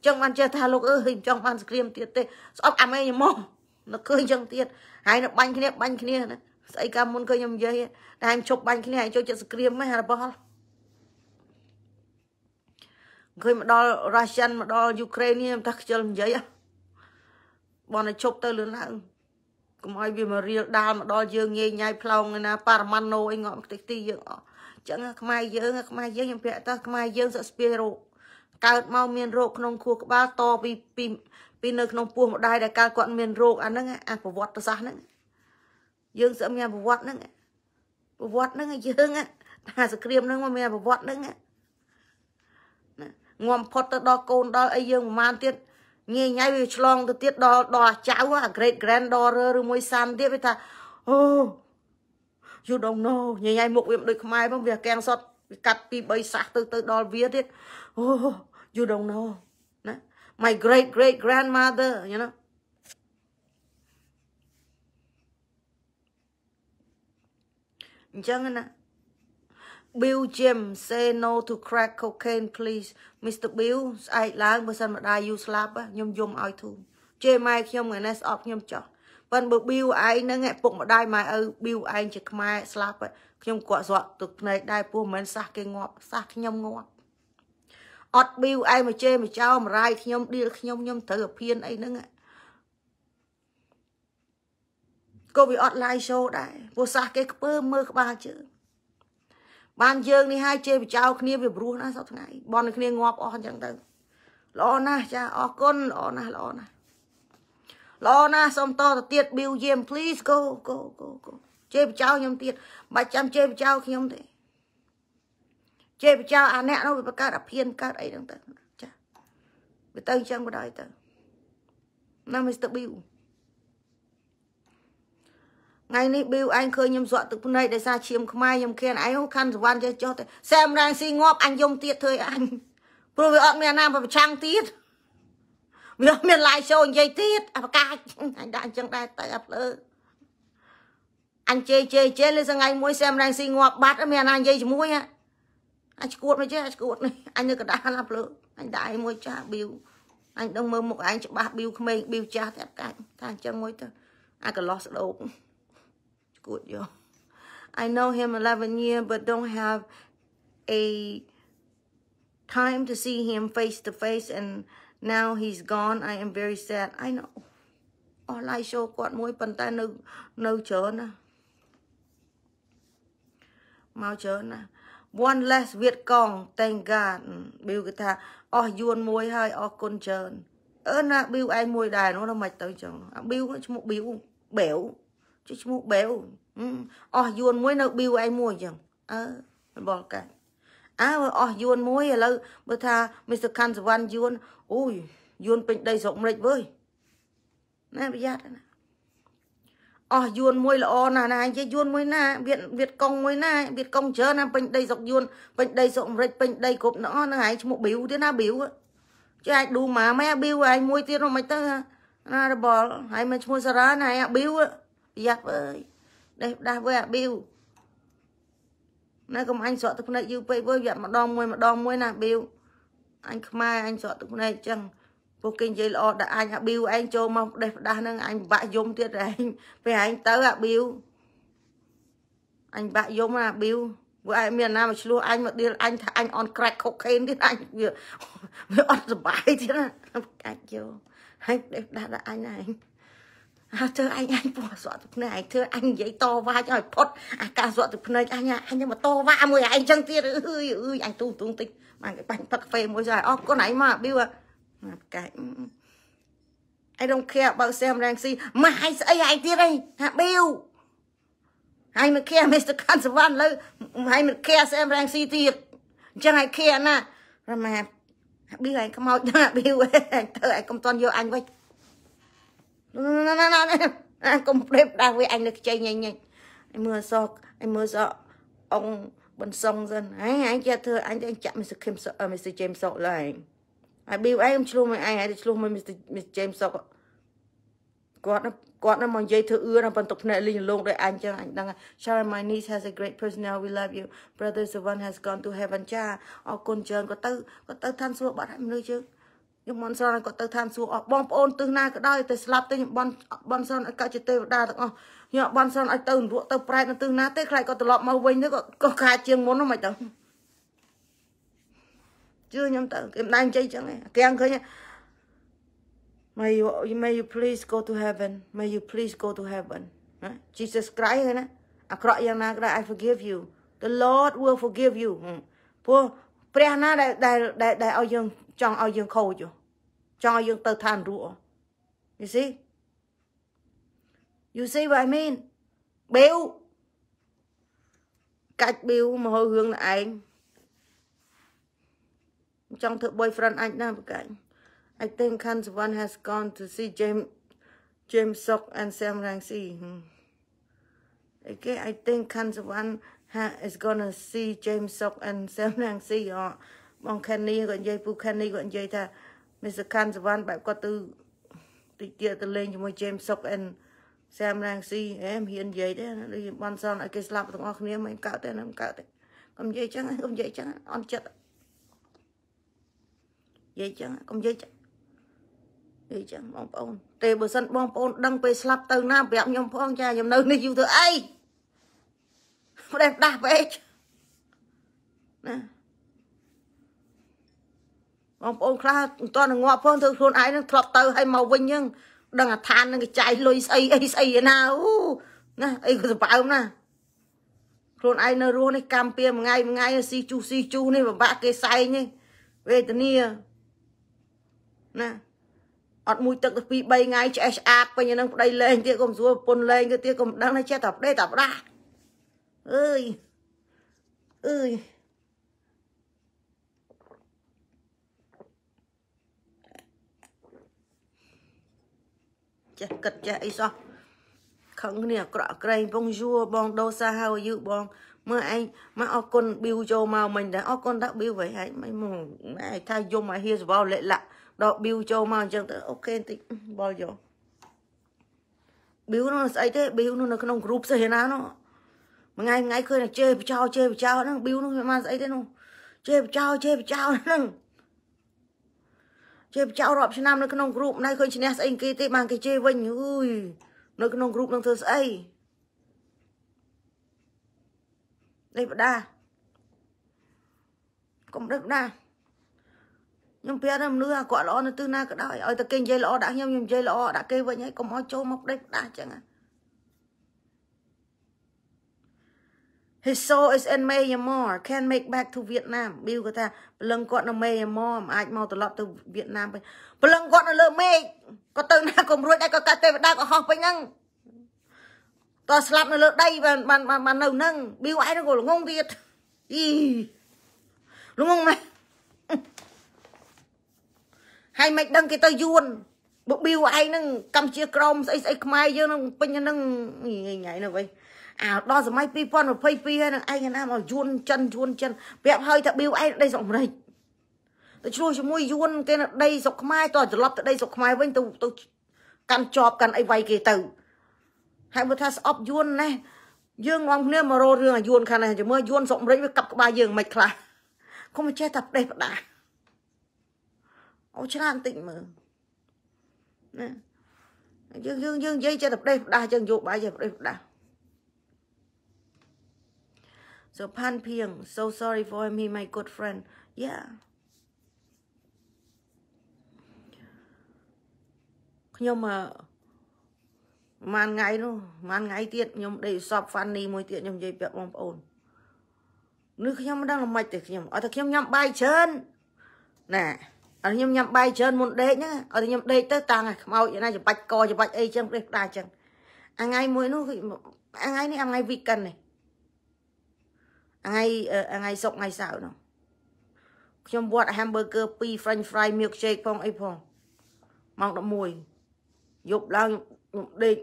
ចឹងបានចេះថាលោកអើយចង់បានស្គ្រាមទៀតទេស្អប់អាមេញមកនៅឃើញចឹងទៀតហើយនៅបាញ់គ្នាបាញ់គ្នាណាស្អីកាលមុនឃើញខ្ញុំនិយាយតែខ្ញុំជប់បាញ់គ្នាហើយចូលចិត្តស្គ្រាមហ្នឹងអារបស់ឃើញមកដល់ Russian មកដល់ Ukraine នេះខ្ញុំថាខ្ជិលនិយាយបងឲ្យជប់ទៅលឿនឡើងកុំឲ្យវាមករៀលដាលមកដល់យើងងាយញ៉ៃផ្លោងណាប៉ារ៉ាម៉ាណូអីងាប់ខ្ទេចខ្ទីយើងអស់ចឹងខ្មែរយើងខ្មែរយើងខ្ញុំប្រាក់តើខ្មែរយើងសឹកស្ពីរោគកើតមកមានរោគក្នុងខួរក្បាលតពីពីពីនៅក្នុងពោះម្ដាយដែលកើតគាត់មានរោគអាហ្នឹងអាប្រវត្តិសាស្ត្រហ្នឹងយើងស្អឹមមានប្រវត្តិហ្នឹងប្រវត្តិហ្នឹងយើងថាសក្រាមហ្នឹងមកមានប្រវត្តិហ្នឹងងំផុតទៅដល់កូនដល់អីយើងប្រហែលទៀតងាយញ៉ៃវាឆ្លងទៅទៀតដល់ដល់អាចៅអា great granddaughter ឬមួយសានទៀតវាថាអូ you don't know ញ៉ៃញ៉ៃមុខវាមិនដូចខ្មែរផងវាកៀងសតវាកាត់ពី3សាសទៅទៅដល់វាទៀតអូ you don't know. Nah? My great great grandmother, you know. Chẳng Bill Jim say no to crack cocaine please Mr Bill ស្អែកឡើងបើសិនម្ដាយ you ស្លាប់ខ្ញុំយំឲ្យធូរជេរម៉ែខ្ញុំថ្ងៃនេះស្អប់ខ្ញុំចោះប៉ិនបើ Bill ឯងហ្នឹងពុកម្ដាយម៉ែឪ Bill ឯងជាខ្មែរស្លាប់ខ្ញុំគាត់ស្រក់ទឹកភ្នែកដែរពោះមិនមែនសះគេងាប់សះខ្ញុំងាប់អត់ប៊ីវឯងមកជេរមកចោលមករាយខ្ញុំឌៀលខ្ញុំខ្ញុំត្រូវអភិនអីហ្នឹងក៏វាអត់ឡាយ show ដែរព្រោះសាសគេខ្ពើមើលក្បាលជើងបានយើងនេះហើយជេរបចោលគ្នា វាព្រោះណាសប្ថ្ងៃបនគ្នាងាប់អស់អញ្ចឹងទៅល្អណាស់ចាអរគុណល្អណាស់ល្អណាស់ល្អណាស់សូមតទៅទៀត bill យាម please go go go go ជេរបចោលខ្ញុំទៀតបាច់ចាំជេរបចោលខ្ញុំទេជេរបចោអាអ្នកនោះវាបង្កើតអាភៀនកើតអីហ្នឹងទៅចាវាទៅអញ្ចឹងបណ្ដោយទៅណា Mr Bill ថ្ងៃនេះ Bill ឯងឃើញខ្ញុំសក់ទឹកភ្នែកដោយសារឈាមខ្មែរខ្ញុំឃើញឯងខាន់សវណ្ណចេះចុះទៅសែមរាំងស៊ីងាប់អញយំទៀតធ្វើអញព្រោះវាអត់មានអាណាប្រឆាំងទៀតវាអត់មានឡាយចូលនិយាយទៀតអាបកាចអញដាក់អញ្ចឹងដែរទៅអាភ្លើអញជេជេជេលើថ្ងៃមួយសែមរាំងស៊ីងាប់បាត់មានអាណានិយាយជាមួយហ៎ anh cút mày chứ anh cút này anh nó cả đá làm lỡ anh đại môi cha biu anh đông mơ một anh chụp ba biu mình biu cha thép cạnh thằng chân môi ta anh còn lost it all. Good, yo. I know him 11 years, but don't have a time to see him face to face. And now he's gone. I am very sad. I know. online show quạt môi phần tay nâu, nâu chớn à Mau chớn à one less វៀតកង thank god ប៊ីវគេថាអស់យួនមួយហើយអស់គុណច្រើនអឺណាប៊ីវឯងមួយដែរនោះមិនទៅចឹងអាប៊ីវឈ្មោះប៊ីវបែវជួយឈ្មោះបែវអស់យួនមួយនៅប៊ីវឯងមួយចឹងអឺបលកាអើអស់យួនមួយឥឡូវបើថា Mr. ខាន់សវណ្ណយួនអូយយួនពេញដីស្រុកមរិចវើយណែប្រយ័ត្នណាអស់យួនមួយល្អណាស់ណានិយាយយួនមួយណាវៀតវៀតកុងមួយណាវៀតកុងច្រើនណាពេញដីសុកយួនពេញដីសុកអាមេរិកពេញដីគ្រប់នោះហ្នឹងឯងឈ្មោះប៊ីវទៀតណាប៊ីវចេះអាចឌូម៉ាម៉ែប៊ីវឯងមួយទៀតនោះមិនទៅណារបល់ហើយមិនឈ្មោះសារ៉ាណាឯងប៊ីវយ៉ាប់អើយដេះដាស់វើអាប៊ីវណាកុំអញស្រក់ទឹកភ្នែកយូរពេកវើយ៉ាប់ម្ដងមួយម្ដងមួយណាប៊ីវអញខ្មែរអញស្រក់ទឹកភ្នែកអញ្ចឹងពួកគេនិយាយល្អដល់អញអាប៊ីវឯងចូលមកផ្ដេសផ្ដាស់នឹងអញបាក់យំទៀតឯងពេលឯងទៅអាប៊ីវអញបាក់យំអាប៊ីវវាឯងមានណាមកឆ្លោះអញមកដៀលអញថាអញអន់ក្រាច់ខុកខេនទៀតអញវាវាអត់សុបាយទៀតណាអាចយកអញផ្ដេសផ្ដាស់ដល់អញឯងអើធ្វើអញអញពោះស្រក់ទឹកភ្នែកធ្វើអញនិយាយតវ៉ាឲ្យផុតអាការស្រក់ទឹកភ្នែកអញអញមកតវ៉ាមួយឯងចឹងទៀតអឺអឺអញទូទុងតិចបានបាញ់ផឹកកាហ្វេមួយចោលអរគុណឯងមកអាប៊ីវមកប្រកាស I don't care about Sam Rangsi មកឲ្យស្អីឲ្យទៀតឯងហាប៊ីវហើយមក care Mr. Conservan លើហើយមក care Sam Rangsi ទៀតអញ្ចឹងឲ្យ care ណាប្រមាប៊ីវឯងខ្មោចណាប៊ីវឯងធ្វើឲ្យកុំតន់យកអញវិញណាណាណាណាកុំព្រៀបដាក់វាអញលើខ្ចីញញញឯមើលសក់ឯមើលសក់អង្គបន្សុងសិនហើយអញចេះធ្វើអញចេះចាក់មីសឃឹមសក់មីសជេមសក់ឡើយឯងហើយប៊ីវឯងខ្ញុំឆ្លោះមួយឯងហើយទៅឆ្លោះមួយ Mr. Mr. James សុកគាត់គាត់មកនិយាយធ្វើអឿនប៉ុន្តែភ្នែកលីងលងដោយអញចឹងអញដឹង Sharon my niece has a great personal we love you brother Savan has gone to heaven ចាអរគុណច្រើនគាត់ទៅគាត់ទៅឋានសួគ៌បាត់ហើយមនុស្សយើងខ្ញុំបនស្រន់គាត់ទៅឋានសួគ៌អស់បងប្អូនទិសណាក៏ដោយទៅស្លាប់ទៅខ្ញុំបនបនស្រន់ឲ្យកើតជាទេវតាទាំងអស់ខ្ញុំបនស្រន់ឲ្យទៅនរកទៅប្រែតទៅទិសណាទេខ្លាចគាត់ត្រឡប់មកវិញទៅគាត់ខែជាងមុនហ្នឹងមិនដឹងជឿខ្ញុំទៅគេមិនដែរអញ្ចឹងចឹងឯងគាំងឃើញ May you may you please go to heaven may you please go to heaven ណា Jesus Christ ណាអាក្រក់យ៉ាងណាក៏ដោយ I forgive you the Lord will forgive you ព្រោះព្រះណាដែលដែលដែលឲ្យយើងចង់ឲ្យយើង ខូចចង់ឲ្យយើងទៅឋានរੂ You see You see what I mean បេវកាច់បេវមករឿងនឹងឯងចង់ធ្វើ boyfriend អាចណាប្រកាញ់ I think Khan Savan has gone to see James James Sok and Sam Rangsi អូខេ I think Khan Savan is gonna see James Sok and Sam Rangsi បងខានីក៏និយាយពូខានីក៏និយាយថា Mr. Khan Savan បែបគាត់ទៅតិចទៀតទៅលេងជាមួយ James Sok and សាមរាំងស៊ីអេមិនហ៊ាននិយាយទេដូចបន់សនឲ្យគេស្លាប់ទាំងអស់គ្នាមិនកើតទេមិនកើតទេកុំនិយាយចឹងកុំនិយាយចឹងអន់ចិត្តយាយចឹងកុំយាយចឹងយាយចឹងបងប្អូនទេបើសិនបងប្អូនដឹងពេលស្លាប់ទៅណាប្រាប់ខ្ញុំផងចាខ្ញុំនៅនេះយូរទៅអីមិនដែលដាស់ពេកណាបងប្អូនខ្លះមិនទាន់ងាប់ផងធ្វើខ្លួនឯងនឹងធ្លាប់ទៅហើយមកវិញចឹងដឹងអាឋាននឹងកចាយលុយស្អីអីស្អីណាអូណាអីក៏សម្បើមណាខ្លួនឯងនៅរស់នេះកម្មពៀមួយថ្ងៃមួយថ្ងៃស៊ីជូសស៊ីជូសនេះពិបាកគេសែងនេះវេទនាណាអត់មួយទឹកទៅ2 3ថ្ងៃឆ្អេះឆ្អាបពេញហ្នឹងប្តីលេងទៀតកុំស្រួលប្រពន្ធលេងទៅទៀតកុំដឹងណាចេះតែប្តីតែផ្ដាស់អើយអើយចេះគិតចេះអីសោះខឹងគ្នាអក្រក់អក្រែងពងយួរបងដោសាហើយយឺបងមើលឯងមកអរគុណប៊ីវចូលមកមិញដែរអរគុណតាប៊ីវវិញហើយមិនថាយំមកហៀសវោលេលាក់ដល់ bill ចូលមកអញ្ចឹងទៅអូខេបន្តិចបលយក bill នោះស្អីទេ bill នោះនៅក្នុង group សិស្សឯណានោះមួយថ្ងៃថ្ងៃឃើញតែជេរបចោជេរបចោហ្នឹង bill នោះវាមិនស្អីទេនោះជេរបចោជេរបចោហ្នឹងជេរបចោរាប់ឆ្នាំនៅក្នុង group ណៃឃើញឈ្នះស្អីគេទេបានគេជេរវិញអុយនៅ ក្នុង group នឹងធ្វើស្អីនេះបដាកុំដឹកដាខ្ញុំប្រាប់ថាមនុស្សអាគាត់ល្អនៅទិសណាក៏ដោយឲ្យតែគេនិយាយល្អដាក់ខ្ញុំខ្ញុំនិយាយល្អដាក់គេវិញហើយកុំឲ្យចូលមកដេកដាស់ចឹងហ៎ His soul is in Myanmar can make back to Vietnam ប៊ីវគាត់ថាព្រលឹងគាត់នៅ Myanmar មិនអាចមកត្រឡប់ទៅវៀតណាមវិញព្រលឹងគាត់នៅលើមេឃគាត់ទៅណាក៏មិនរួចដែរគាត់កាត់ទេវតាក៏ហោះពេញហ្នឹងតោះស្លាប់នៅលើដីបានបានបាននៅហ្នឹងប៊ីវឯងក៏ល្ងងទៀតអីល្ងងណាស់ហើយមិនដឹងគេទៅយួនបប៊ីវឯងហ្នឹងកម្ពុជាក្រមស្អីស្អីខ្មែរយើងហ្នឹងពេញហ្នឹងថ្ងៃហ្នឹងវិញអាដល់សម័យ2022ហ្នឹងឯងណាមកយួនចិនយួនចិនប្រាប់ហើយថាប៊ីវឯងដីស្រុកអាមេរិកទៅឆ្លោះជាមួយយួនគេនៅដីស្រុកខ្មែរតត្រឡប់ទៅដីស្រុកខ្មែរវិញទៅទៅកាន់ជាប់កាន់អីវាយគេទៅហើយមើលថាស្អប់យួនណាស់យើងងំគ្នាមករោរឿងអាយួនខាងនេះជាមួយយួនស្រុកអាមេរិកវាកាប់ក្បាលយើងមិនខ្លះគុំចេះតែផ្ដេសផ្ដាស់អូច្រើនតិចមើលណាយើងយើងយើងនិយាយចិត្តប្រទេសផ្ដាស់យើងយកបាយយើងប្រទេសផ្ដាស់ So Pan Piang so sorry for him he my good friend yeah ខ្ញុំមួយថ្ងៃនោះមួយថ្ងៃទៀតខ្ញុំដេកសព Fanny មួយទៀតខ្ញុំនិយាយប្រាប់បងប្អូននេះខ្ញុំមិនដឹងល្មិចទេខ្ញុំអត់តែខ្ញុំញ៉ាំបាយច្រើនណាឲ្យខ្ញុំញ៉ាំបាយច្រើនមុនដេកហ្នឹងឲ្យខ្ញុំដេកទៅតាំងខ្មោចណាចំបាច់កចំបាច់អីចឹងផ្ដេសផ្ដាចឹងថ្ងៃមួយនោះថ្ងៃនេះថ្ងៃ weekend នេះថ្ងៃថ្ងៃសុកថ្ងៃសៅរ៍នោះខ្ញុំវត្ត hamburger 2 french fry milkshake ផងអីផងម៉ោង11យប់ឡើងខ្ញុំដេក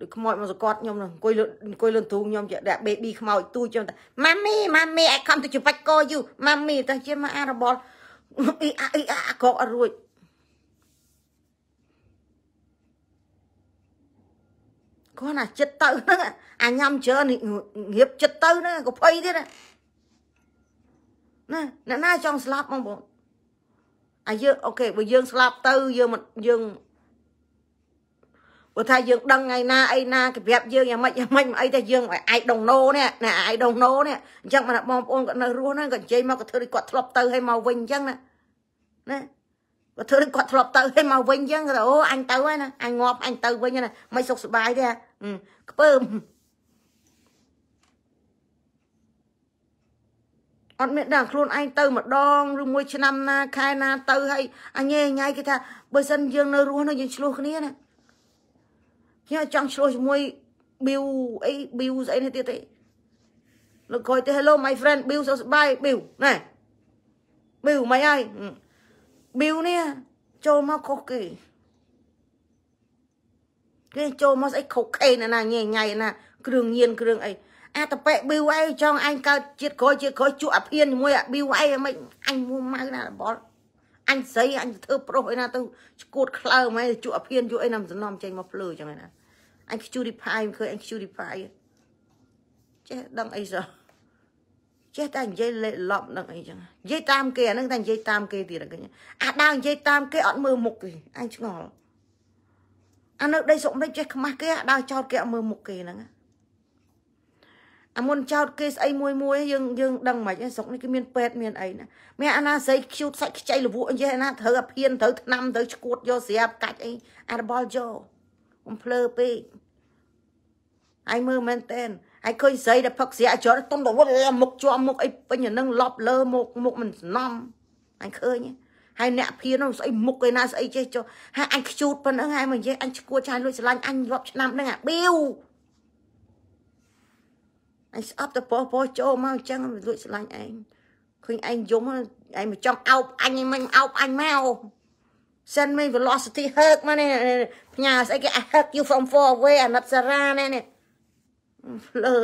ដូចខ្មោចមកសកត់ខ្ញុំអង្គុយលើអង្គុយលើទ្រូងខ្ញុំជាដាក់ baby ខ្មោចទូចខ្ញុំថា mommy mommy i come to ជបាច់កយូ mommy តើជាមកអារបល់អ៊ីអាអ៊ីអាក៏អត់រួចគាត់ណាចិត្តទៅហ្នឹងអាញ៉ាំច្រើនងៀបចិត្តទៅហ្នឹងក៏ភ័យទៀតណាណាអ្នកណាចង់ស្លាប់បងបងអាយើងអូខេបើយើង ស្លាប់ទៅយើងយើងព្រោះថាយើងដឹងថ្ងៃណាអីណាគេប្រាប់យើងយ៉ាងម៉េចយ៉ាងម៉េចអីតែយើងអាយដងណូនេះណាអាយដងណូនេះអញ្ចឹងបងបងប្អូនគាត់នៅរស់ហ្នឹងគាត់និយាយមកគាត់ធ្វើដូចគាត់ធ្លាប់ទៅហើយមកវិញអញ្ចឹងណាណាគាត់ធ្វើដូចគាត់ធ្លាប់ទៅហើយមកវិញអញ្ចឹងគាត់អូអញទៅហើយណាអញងាប់អញទៅវិញណាមិនសុខសប្បាយទេខ្ពើមអត់មានដឹងខ្លួនឯងទៅម្ដងឬមួយ ឆ្នាំណាខែណា ទៅហើយអញឯងឯងគេថាបើសិនយើង នៅរស់នៅយើងឆ្លោះគ្នាណាខ្ញុំអត់ចង់ឆ្លោះជាមួយ Bill អី Bill ស្អីនេះទៀតទេលោកក្រោយទៅ Hello my friend Bill សុខសប្បាយ Bill ណែ Bill មិនអី Bill នេះចូលមកខុសគេគេចូលមកស្អីខុសគេណាណាញ៉ៃញ៉ៃណាគ្រឿងញៀនគ្រឿងអីអាតប៉ែ Bill អីចង់អញកើតជាតិក្រោយជាតិក្រោយជក់អាភៀនជាមួយអា Bill អីមិនអញមួម៉ៅណាបល់អញស្រីអញធ្វើប្រុសអីណាទៅឈួតខ្លើមហើយជក់អភិនយកអីណាមិនសំណំចេញមកភ្លឺចឹងណាអញខ្ជូរីផាយមិនឃើញអញខ្ជូរីផាយចេះដឹងអីសោះចេះតែនិយាយលេឡប់នឹងអីចឹងនិយាយតាមគេអានឹងតែនិយាយតាមគេទៀតគេអាដើរនិយាយតាមគេអត់មើលមុខគេអញឆ្ងល់អានៅដីសុកមិនចេះខ្មាស់គេអាដើរចោតគេអត់មើលមុខគេហ្នឹងណាអាមុនចោតគេស្អីមួយមួយយើងយើងដឹងមិនឯងស្រុកនេះគេមានពេទ្យមានអីណាមានអាណាស្រីខ្ជូតសាច់ខ្ចីលវក់អីចេះណាត្រូវអាភៀនត្រូវថ្នាំត្រូវឈួតយកស្រាប់កាច់អីអារបស់យកអំភ្លើពេកអាយមើលមែនតែនអាយឃើញស្រីដែលផឹកស្រាអាយចោតទុំទៅមុខជាប់មុខអីពេញអានឹងលប់លើមុខមុខមិនស្នំអាយឃើញហើយអ្នកភៀននោះស្អីមុខគេណាស្អីចេះចុះហើយអញខ្ជូតប៉ុណ្្នឹងហើយមកនិយាយអញឈួតឆាយលួចស្រឡាញ់អញរាប់ឆ្នាំហ្នឹងអាប៊ីវអញស្អប់តែប៉ុសប៉ុសចូលមកអញ្ចឹងលួចស្លាញ់ឯងឃើញឯងយំឯងមកចង់អោបអញមិនអោបអញមកសិនមិន velocity ហឹកមកនេះផ្ញើស្អីគេ I hug you from far away អាណិតសារ៉ានេះនេះលើ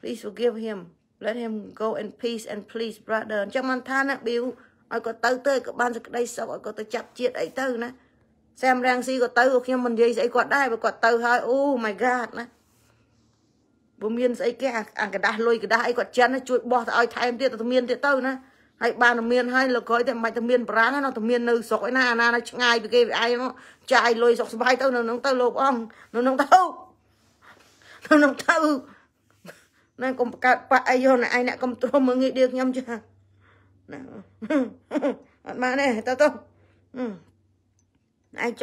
Please forgive him let him go in peace and please brother អញ្ចឹងមិនថាណា Bill ឲ្យគាត់ទៅទៅក៏បានសេចក្តីសុខឲ្យគាត់ទៅចាប់ជាតិអីទៅណា Sam Rangsi ក៏ទៅខ្ញុំមិននិយាយស្អីគាត់ដែរបើគាត់ទៅហើយអូ my god ណាបើមានស្អីគេអាกระดาษលុយกระดาษអីគាត់ចិនជួយបោះទៅឲ្យថែមទៀតតែមានទៀតទៅណាហើយបានតែមានហើយលោកក្រោយតែមិនតែមានប្រាំងណាតែមាននៅស្រុកឯណាអាណានៅឆ្ងាយពីគេឯងចាយលុយស្រុកស្បាយទៅនៅនឹងទៅលោកអងនៅនឹងទៅនៅនឹងទៅណាកុំបកើតប៉ះអីយោណែឯងអ្នកកុំទ្រាំមើងងាយដៀកខ្ញុំចាណាអត់បានទេតើទៅឯងច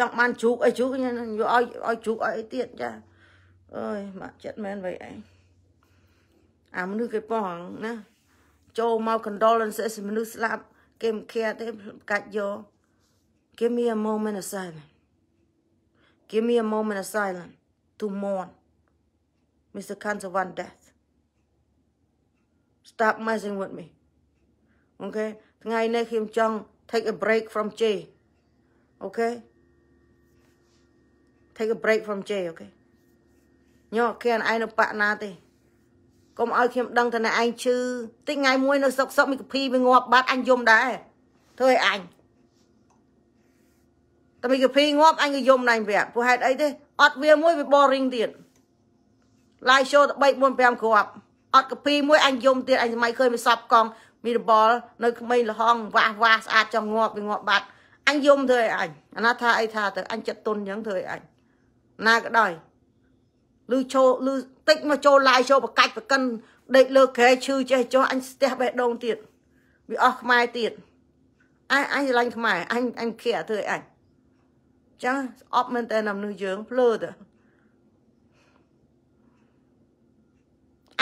ង់បានជ្រូកអីជ្រូកយកឲ្យឲ្យជ្រូកឲ្យអីទៀតចាអើយមកចិត្តមែនវិញឯងអាមនុស្សគេប៉ោះណា ចូលមក condolences មនុស្សស្លាប់គេមិន care ទេកាច់យក Give me a moment of silence Give me a moment of silence to mourn Mr. Kansawan death Stop messing with me Okay ថ្ងៃនេះខ្ញុំចង់ take a break from Jay Okay Take a break from Jay okay ញោគេឯងនៅបាក់ណាទេកុំឲ្យខ្ញុំដឹងថាឯងឈឺតិចថ្ងៃមួយនៅសុកសុកមីកភីវាងាប់បាត់អញយំដែរធ្វើឲ្យអញតែមីកភីងាប់អញក៏យំដែរប្រាប់ព្រោះហេតុអីទេអត់វាមួយវាបរិងទៀតឡាយ show ទៅ3 4 5គ្រាប់អត់កភីមួយអញយំទៀតអញសម័យឃើញវាសប់កង់មានរបល់នៅក្មេងលហងវាស់វាស់ស្អាតចំងាប់វាងាប់បាត់អញយំធ្វើឲ្យអញអាណាថាអីថាទៅអញចិត្តទុនអញ្ចឹងធ្វើឲ្យអញណាក៏ដោយឮចូលឮតិចមកចូលឡាយចូលប្រកាច់ប្រកិនដេកលើក្រែឈឺចេះចុះអញស្ទះបេះដូងទៀតវាអស់ខ្មែរទៀតអញអញស្រឡាញ់ខ្មែរអញអញគិតអត់ធ្វើអញចឹងអប់មែនតើមនុស្សយើងភ្លើទៅ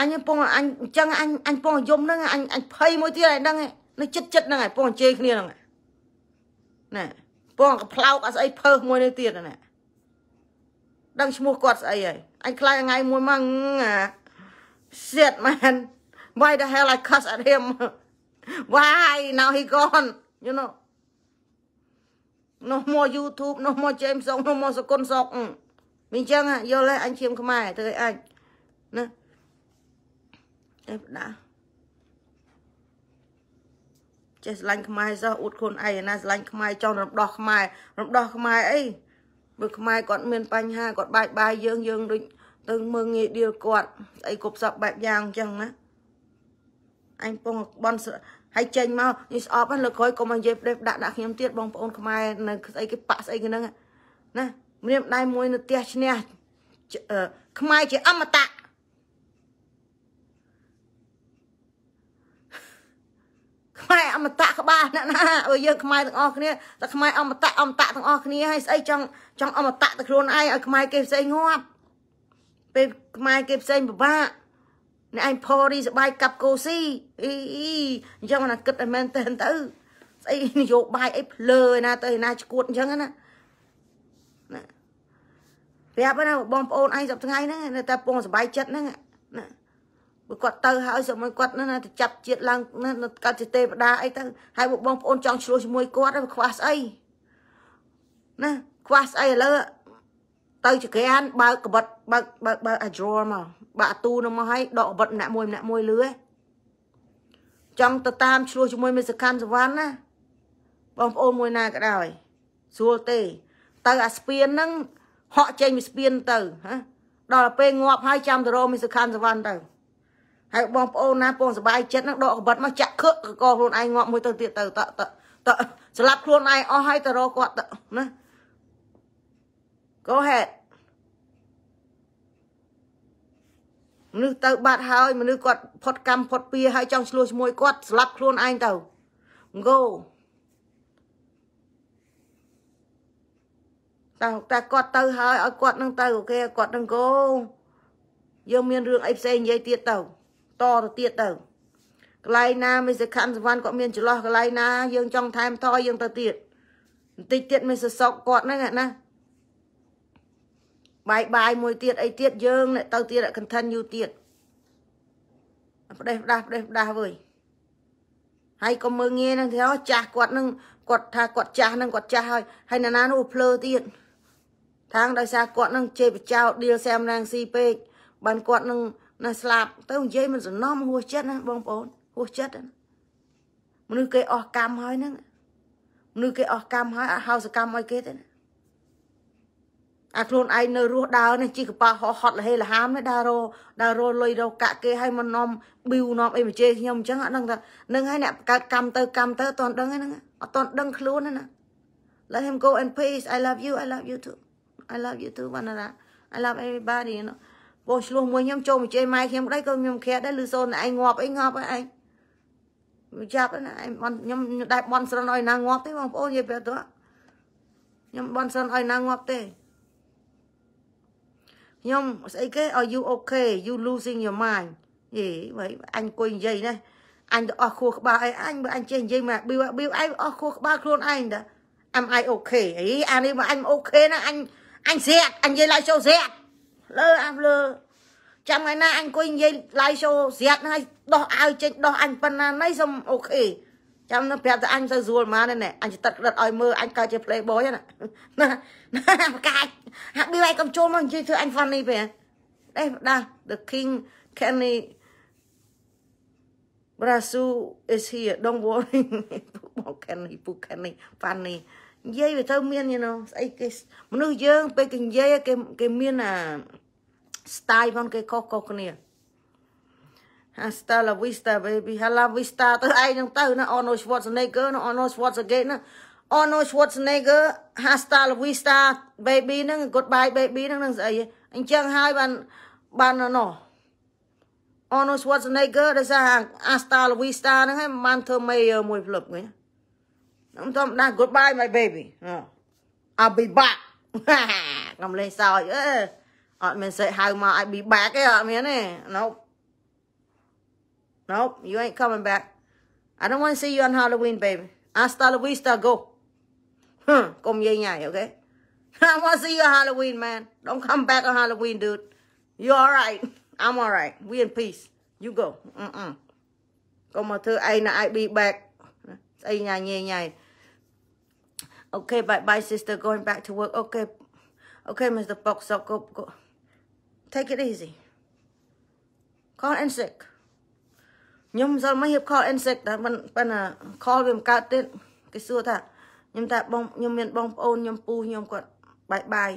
អញពងអញអញ្ចឹងអញអញពងយំហ្នឹងអញអញភ័យមួយទៀតឯហ្នឹងនៅចិត្តចិត្តហ្នឹងឯងពងអញ្ជេគ្នាហ្នឹងណែពងកផ្លោកអស្អីភើសមួយនេះទៀតណែដឹងឈ្មោះគាត់ស្អីហើយអញខ្លាចថ្ងៃមួយមកសៀតមែន why the hell i cuss at him why now he gone you know no more youtube no more james song no more សកុនសកមានចឹងយល់ហើយអញឈាមខ្មែរទៅអញណាអេបដាចេះស្លាញ់ខ្មែរសោះអួតខ្លួនឯងណាស្លាញ់ខ្មែរចង់រំដោះខ្មែររំដោះខ្មែរអីបើខ្មែរគាត់មានបញ្ហាគាត់បាយបាយយើងយើងដូចទៅមើងងាយដៀលគាត់ស្អីគ្រប់សពបែបយ៉ាងអញ្ចឹងណាអញពងបនហើយចេញមកនេះស្អប់លើក្រោយកុំឲ្យនិយាយផ្ដេសដាក់ដាក់ខ្ញុំទៀតបងប្អូនខ្មែរនៅស្អីគេប៉ស្អីគេហ្នឹងណាម្រាមដៃមួយនៅផ្ទះឈ្នះខ្មែរជាអមតៈខ្មែរអមតៈក្បាលណាណាអើយើងខ្មែរទាំងអស់គ្នាតែខ្មែរអមតៈអមតៈទាំងអស់គ្នាហើយស្អីចង់ចង់អមតៈតែខ្លួនឯងឲ្យខ្មែរគេផ្សេងងាប់ពេលខ្មែរគេផ្សេងពិបាកអ្នកឯងផរីសបាយកាប់កោស៊ីអ៊ីអ៊ីអញ្ចឹងណាគិតឲ្យមែនតើទៅស្អីនយោបាយអីភ្លើណាទៅឯណាឈួតអញ្ចឹងណាណាប្រាប់ណាបងប្អូនឯងសប្តាហ៍ថ្ងៃហ្នឹងតែពងសបាយចិត្តហ្នឹងណាគាត់ទៅហើយសម័យគាត់ណាទៅចាប់ជាតិឡើងណាកើតជាទេវតាអីទៅហើយបងប្អូនចង់ឆ្លោះជាមួយគាត់ខ្វះស្អីណាខ្វះស្អីឥឡូវទៅចក្រានបើកកបិតបើកបើកបើកអាដ្រលមកបាក់អាទូនោះមកហើយដកកបិតម្នាក់មួយម្នាក់មួយលឺចង់ទៅតាមឆ្លោះជាមួយ មិសកម្មសវណ្ណណាបងប្អូនមួយណាក៏ដោយស្រួលទេទៅអាស្ពានហ្នឹងហក់ចេញពីស្ពានទៅហ៎ដល់ពេលងាប់ហើយចាំទៅរកមិសកម្មសវណ្ណទៅហើយបងប្អូនណាពងសบายចិត្តនឹងដកកបិតមកចាក់ខឹកកកខ្លួនឯងងាប់មួយទៅទៀតទៅតតតស្លាប់ខ្លួនឯងអស់ហើយទៅរកគាត់ណា Go ahead មនុស្សទៅបាត់ហើយមនុស្សគាត់ផុតកម្មផុតពៀហើយចង់ឆ្លោះជាមួយគាត់ស្លាប់ខ្លួនឯងទៅ Go តែតែគាត់ទៅហើយឲ្យគាត់នឹង ទៅអូខេគាត់នឹង Go យើងមានរឿងអីផ្សេងនិយាយទៀតទៅតទៅទៀតទៅកន្លែងណាមេសិខណ្ឌសវណ្ណគាត់មានចន្លោះកន្លែងណាយើងចង់ថែមថយយើងទៅទៀតបន្តិចទៀតមេសិសុកគាត់ហ្នឹងណាបាយបាយមួយទៀតអីទៀតយើងទៅទៀត continue ទៀតផ្ដេសផ្ដាស់ផ្ដេសផ្ដាស់វើយហើយក៏មើងងាយនឹងថាចាស់គាត់នឹងគាត់ថាគាត់ចាស់នឹងគាត់ចាស់ហើយហើយណានានោះភ្លើទៀតທາງដោយសារគាត់នឹងជេបចោដៀលសាមរាំងស៊ីពេកបានគាត់នឹងណាស្លាប់ទៅនិយាយមិនសំណុំហួសចិត្តណាបងប្អូនហួសចិត្តមនុស្សគេអស់កម្មហើយហ្នឹងមនុស្សគេអស់កម្មហើយអត់ហៅសកម្មឲ្យគេទេណាអាខ្លួនឯងនៅរស់ដើរនេះជីកប៉ាហោះហត់លហេលហាមនេះដើររដើររលុយរកកាក់គេឲ្យមកនំប៊ីវនំអីមកជេរខ្ញុំអញ្ចឹងអត់ដឹងថានឹងហើយអ្នកកើតកម្មទៅកម្មទៅអត់ដឹងហ្នឹងអត់ដឹងខ្លួនណា Let him go in peace I love you I love you too I love you too វណ្ណរា I love everybody you know បោះឆ្លោះមួយខ្ញុំចូលមកជេរម៉ែខ្ញុំក្តីក៏ខ្ញុំខ្រាតដែរឬសូនឯងងាប់អីងាប់អីមិនចាប់ណាឯងបនខ្ញុំដែរបនស្រន់ឲ្យណាងាប់ទេបងប្អូននិយាយប្រាប់ទៅខ្ញុំបនស្រន់ឲ្យណាងាប់ទេខ្ញុំស្អីគេឲ្យ you okay you losing your mind យេបើអញអង្គុយនិយាយណាអញទៅអស់ខួរក្បាលអីអញបើអញចេះនិយាយមកប៊ីវប៊ីវឯងអស់ខួរក្បាលខ្លួនឯងតា am i okay អីអានេះបើអញ okay ណាអញអញស្រាក់អញនិយាយឡើងចូលស្រាក់លើអាលើចាំថ្ងៃណាអញអង្គុយនិយាយ live show ស្រាក់ហ្នឹងឲ្យដោះអាវចេញដោះអញប៉ុណ្ណាណៃសុំអូខេចាំនឹងប្រាប់ទៅអញទៅស្រួលម៉ានណែអញចិត្តក្តិតឲ្យមើលអញកើតជា playboy ណាណាប្រកាច់ហាក់បីឯងកុំចូលមកនិយាយធ្វើអញ funny ពេលអេដា the king canny Brasu is here don't worry ពួក canny ពួក canny funny និយាយវាទៅមានយូស្អីគេមនុស្សយើង ពេលគេនិយាយគេគេមានអា style ផងគេខុសខុសគ្នា Hasta la vista baby Hasta la vista ទៅឯងនឹងទៅណា Arnold Schwarzenegger ណា Arnold Schwarzenegger ណា Arnold Schwarzenegger Hasta la vista baby ហ្នឹង Goodbye baby ហ្នឹងនឹងស្អីអញ្ចឹងហើយបានបានណោះ Arnold Schwarzenegger ដែលថា Hasta la vista ហ្នឹងហើយបានធ្វើមេមួយភ្លឹបគេណា Ông Tom đang goodbye my baby. Uh, I'll be back. Cầm lên sao chứ. Ờ, mình sẽ how my I be back ấy ạ, miếng này. Nope. Nope, you ain't coming back. I don't want to see you on Halloween, baby. Hasta la vista, go. Huh, cùng dây nhảy, okay? I want to see you on Halloween, man. Don't come back on Halloween, dude. You alright, I'm alright, We in peace. You go. Mm-mm. Còn mà thưa ai là ai bị back. Ai nhà nhẹ nhảy. Okay, bye bye, sister. Going back to work. Okay, okay, Mr. Fox. I'll go, go. Take it easy. Call and sick. ខ្ញុំសល់មករៀប call and sick តែមិនប៉ុន្តែ call វាមិនកើតទៀតគេសួរថាខ្ញុំថាបងខ្ញុំមានបងប្អូនខ្ញុំពូខ្ញុំគាត់បាយបាយ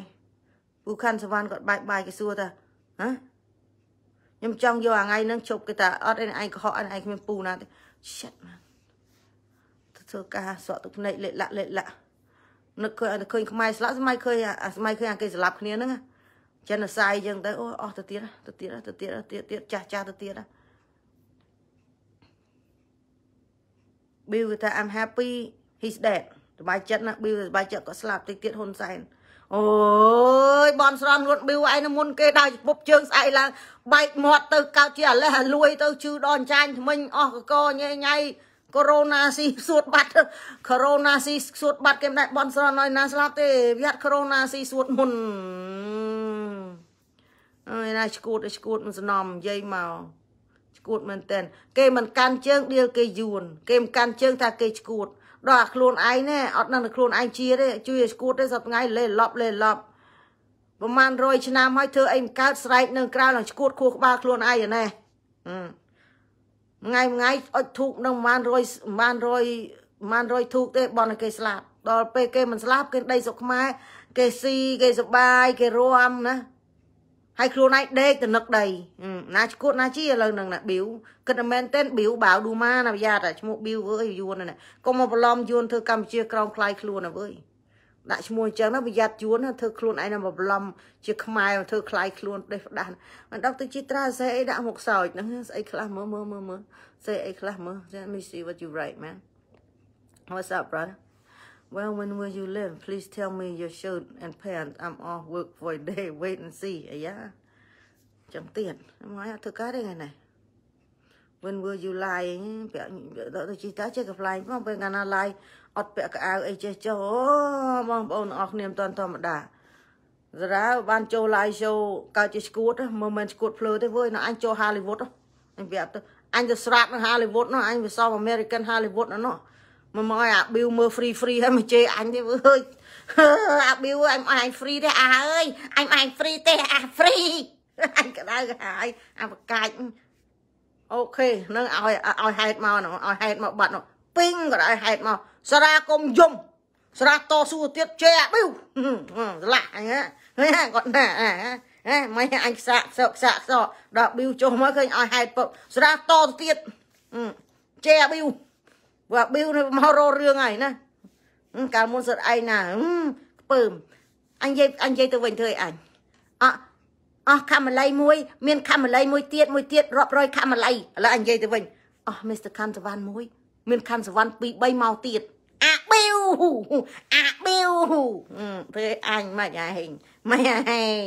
ពូខាន់សវណ្ណគាត់បាយបាយគេសួរថាហ៎ខ្ញុំចង់យកអាថ្ងៃហ្នឹងជប់គេថាអត់ឯងឯងកុហកឯងគ្មានពូណាទេ shit man ធ្វើការសក់ទឹកភ្នែកលេលាក់លេលាក់នឹកឃើញឃើញខ្មែរស្លាប់ស្មៃឃើញអាស្មៃឃើញអាគេស្លាប់គ្នាហ្នឹងចិនសាយអញ្ចឹងទៅអូអស់ទៅទៀតទៅទៀតទៅទៀតទៀតទៀតចាស់ចាស់ទៅទៀតប៊ីវថា I'm happy he's dead សบายចិត្តណាប៊ីវសบายចិត្តក៏ស្លាប់តិចទៀតហ៊ុនសែនអូយបនស្រន់លួតប៊ីវឯងមុន គេដើរពប់ជើងស្អែកឡើងបែកមាត់ទៅកើតជាអាលេះអាលួយទៅឈឺដល់ចាញ់ថ្មិញអស់កកញ៉ៃញ៉ៃកូវីដស៊ីសួតបាត់កូវីដស៊ីសួតបាត់គេមិនដែលបន់ស្រន់ឲ្យណាស្លាប់ទេវាអត់កូវីដស៊ីសួតមុនអើយណាឈួតឈួតមិនសំណំនិយាយមកឈួតមែនតែនគេមិនកាន់ជើងដៀលគេយួនគេមិនកាន់ជើងថាគេឈួតដល់អាខ្លួនឯងណែអត់នឹងខ្លួនឯងជាទេជួយឲ្យឈួតទេសប្ដងៃលេឡប់លេឡប់ប្រហែល100ឆ្នាំហើយធ្វើអីមិនកើតស្រែកនឹងក្រៅនឹងឈួត ខួរក្បាលខ្លួនឯងណែអឺថ្ងៃថ្ងៃអុជធូបនឹងប្រហែល100ប្រហែល100ប្រហែល100ធូបទេប៉ុន្តែគេស្លាប់ដល់ពេលគេមិនស្លាប់គេដីសុខខ្មែរគេស៊ីគេសបាយគេរាំណាហើយខ្លួនឯងដេកទៅនឹកដី ណាឈួតណាជីឥឡូវហ្នឹងណាប៊ីវគិតតែមែនទេប៊ីវបាវឌូម៉ាណាប្រយ័ត្នឈ្មោះប៊ីវអើយយួនណាកុំមកបន្លំយួនធ្វើកម្ពុជាក្រោមខ្លាយខ្លួនណាវើយដាក់ឈ្មោះអញ្ចឹងណាប្រយ័ត្នយួនធ្វើខ្លួនឯងមកបន្លំជាខ្មែរធ្វើคล้ายខ្លួនផ្ដេសផ្ដាស់មិនដកទៅជាត្រាស្អីដាក់មកសោចហ្នឹងស្អីខ្លះមើលមើលមើលមើលស្អីអីខ្លះមើល Let me see what you write man What's up brother Well, when will you live? Please tell me your shirt and pants. I'm off work for a day. Wait and see. អាយ៉ាចាំទៀតមកឲ្យធ្វើការទេថ្ងៃនេះ When will you lie? ពាក់ទៅជីតាចេះកំ pl ែងផងពេលកាលណា lie អត់ពាក់កៅអៅអីចេះចោបងប្អូនអរគ្នាមិនតាន់ធម្មតាសារាបានចូល live show កើតជាស្គួតមិនមែនស្គួតភ្លើទេវើយនៅអញចូល Hollywood អញប្រាប់ទៅអញទៅស្រាប់នៅ Hollywood នោះអញវាសម American Hollywood នោះមកមកអា bill មើល free free ហើយមកជេរអញទេវើយអា bill អញអញ free ទេអាអើយអញអញ free ទេអា free អញក្តៅហើយអាបកាច់អូខេនឹងឲ្យឲ្យហេតមកនោះឲ្យហេតមកបាត់នោះពីងក៏ឲ្យហេតមកសារាកុំយំសារាតស៊ូទៀតជែកប៊ីវស្លាក់អញហ្នឹងគាត់ណាហ៎មិនអញខ្សាក់សក់ខ្សាក់សក់ដល់ប៊ីវចុះមកឃើញឲ្យហែកពុកសារាតទៅទៀតជែកប៊ីវបើប៊ីវនៅមករោរឿងហើយណាកាលមុនសិតឯងណាខ្ពើមអញនិយាយអញនិយាយទៅវិញធ្វើអីអញអអស់ខមល័យមួយមានខមល័យមួយទៀតមួយទៀតរាប់រយខមល័យឥឡូវអញនិយាយទៅវិញអស់ Mr. Kantawan មួយមានខាន់សវណ្ណ2 3មកទៀតអាប៊ីវអាប៊ីវធ្វើអញមិនអាហេងមិនអាហេង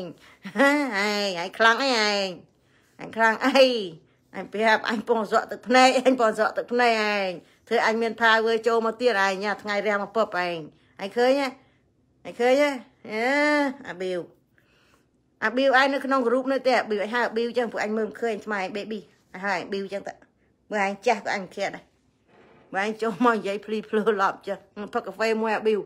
ហេងអាយខ្លាំងអីហេងអាយខ្លាំងអីអញប្រាប់អញពងសក់ទឹកភ្នែកអញពងសក់ទឹកភ្នែកឯងធ្វើអញមានថាវើ ចូលមកទៀតឯងញ៉ាថ្ងៃរះមកពឹបឯងឯងឃើញទេឯងឃើញទេអេអាប៊ីវអាប៊ីវឯងនៅក្នុងរូបនៅទេអាប៊ីវឯងហៅអាប៊ីវចឹងពួកអញមើលមិនឃើញស្មៃបេប៊ីឲ្យប៊ីវចឹងតើមើលឯងចាស់ក៏អញមិនឃើញដែរវ៉ែងចុះមកនិយាយភ្លីភ្លើឡប់ចេះផឹកកាហ្វេមួយអាប៊ីវ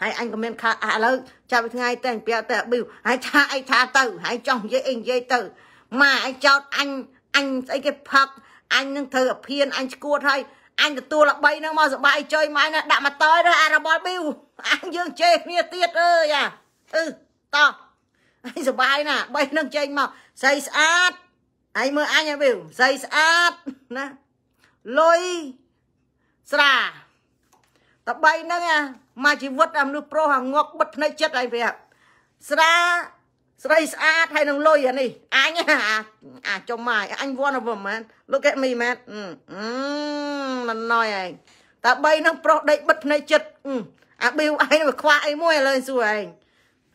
ហើយអញក៏មានខាឥឡូវចាប់ថ្ងៃតែពាក់តែអាប៊ីវហើយថាអីថាទៅហើយចង់និយាយអីនិយាយទៅម៉ាអញចោតអញអញស្អីគេផឹកអញនឹងធ្វើអភិនអញឈួតហើយអញទទួលល្បីនឹងមកសបាយចុយម៉ែណាដាក់ម៉ូតូទៅអារបស់ប៊ីវអញយើងជេរគ្នាទៀតអើយអាអឺតោះអញសបាយណាបីនឹងចេញមកស្អីស្អាតហើយមើលអញអាប៊ីវស្អីស្អាតណាលុយស្រាតបីហ្នឹងអាមកជីវិតអាមនុស្សប្រុសអាងក់បិទភ្នែកចិត្តហើយវាស្រាស្រីស្អាតហើយនឹងលុយអានេះអញអាចុំមកអញវ៉ាន់អពមែន look at me man មិនណយឯងតបីនឹងប្រុសដេកបិទភ្នែកចិត្តអាប៊ីវឯងវាខ្វះអីមួយឥឡូវសួរឯង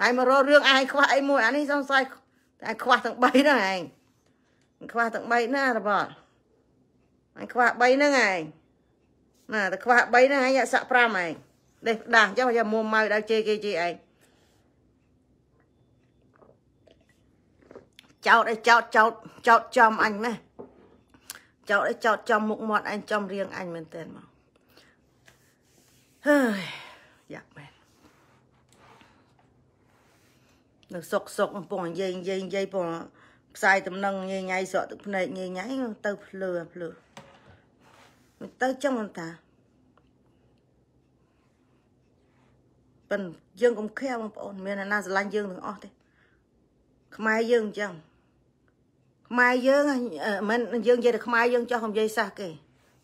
ហើយមករករឿងឯងខ្វះអីមួយអានេះសង្ស័យតែខ្វះទាំង3ហ្នឹងឯងខ្វះទាំង3ណារបស់អញខ្វះ3ហ្នឹងឯងណាតែខ្វះ3ហ្នឹងឯងអាចសាក់5ឯងដេះដាស់អញ្ចឹងយកមួម៉ៅដល់ជេគេជេឯងចោតឯងចោតចោតចោតចំអញម៉េះចោតឯងចោតចំមុខមាត់ឯងចំរៀងអញមែនតើមកហើយយ៉ាក់មែននៅសុកសុកកំពុងនិយាយនិយាយនិយាយពងផ្សាយដំណឹងញ៉ៃញ៉ៃស្រក់ទឹកភ្នែកញ៉ៃញ៉ៃទៅភ្លឺភ្លឺមិនទៅចឹងអូនតាប៉ិនយើងកុំខែបងប្អូនមានអ្នកណាស្រឡាញ់យើងទាំងអស់ទេខ្មែរយើងអញ្ចឹងខ្មែរយើងមិនយើងនិយាយតែខ្មែរយើងចោះកុំនិយាយសះគេ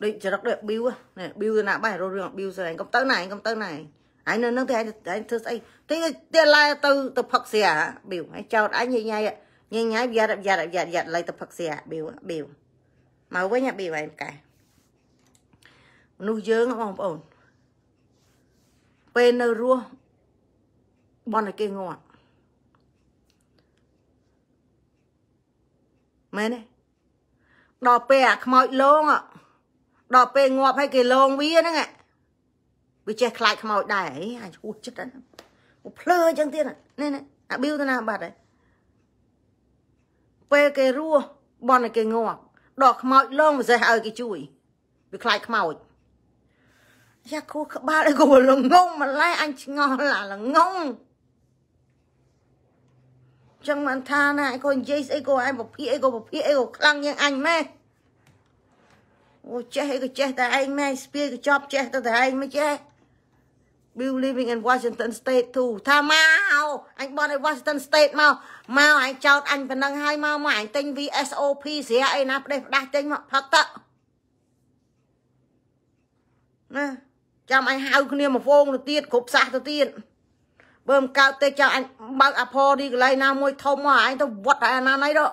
ដូចចរិតដូចប៊ីវណាប៊ីវទៅណាបែររត់រឿងប៊ីវស្អីកុំទៅណាឯងកុំទៅណាឯងឯងនៅនឹងទេឯងឯងធ្វើស្អីទីទីឡាយទៅទៅផឹកស្រាប៊ីវឯងចោតឯងញ៉ៃញ៉ៃញ៉ៃញ៉ៃយ៉ាត់យ៉ាត់យ៉ាត់យ៉ាត់ឡៃទៅផឹកស្រាប៊ីវប៊ីវមកវិញប៊ីវឯងកែមនុស្សយើងបងប្អូនពេលនៅរស់បនតែគេងាត់មែនទេដល់ពេលអាខ្មោចលងដល់ពេលងាប់ហើយគេលងវាហ្នឹងវាចេះខ្លាចខ្មោចដែរអាឈួតចិត្តហ្នឹងភ្លើអញ្ចឹងទៀតនេះអាប៊ីវទៅណាបាត់ហើយពេលគេរស់បនតែគេងាប់ដល់ខ្មោចលងមិនសេះឲ្យគេជួយវាខ្លាចខ្មោចយ៉ាគូក្បាលអីគូលងងម្ល៉េះអញឆ្ងល់ឡាលងងចឹងមិនថាណាឯងគូនិយាយស្អីគូឯងពភាអីគូពភាអីគូខ្លាំងជាងអញម៉េះអូចេះអីក៏ចេះតែឯងម៉េះស្ពាយក៏ចប់ចេះតែតែឯងមិនចេះ Bill living in Washington State too ថាមកអញបន់ឲ្យ Washington State មកមកអញចោតអញប៉ុណ្ណឹងហើយមកមកអញទិញ VSOP ស្រាអីណាផ្ដេសផ្ដាស់ទិញមកផឹកតណាចាំអញហៅគ្នាមកវងទៅទៀតគ្រប់សាសទៅទៀតបើមិនកើតទេចាំអញបើកអផរីកន្លែងណាមួយធំមកអញទៅវត្តឯណាណៃទៅ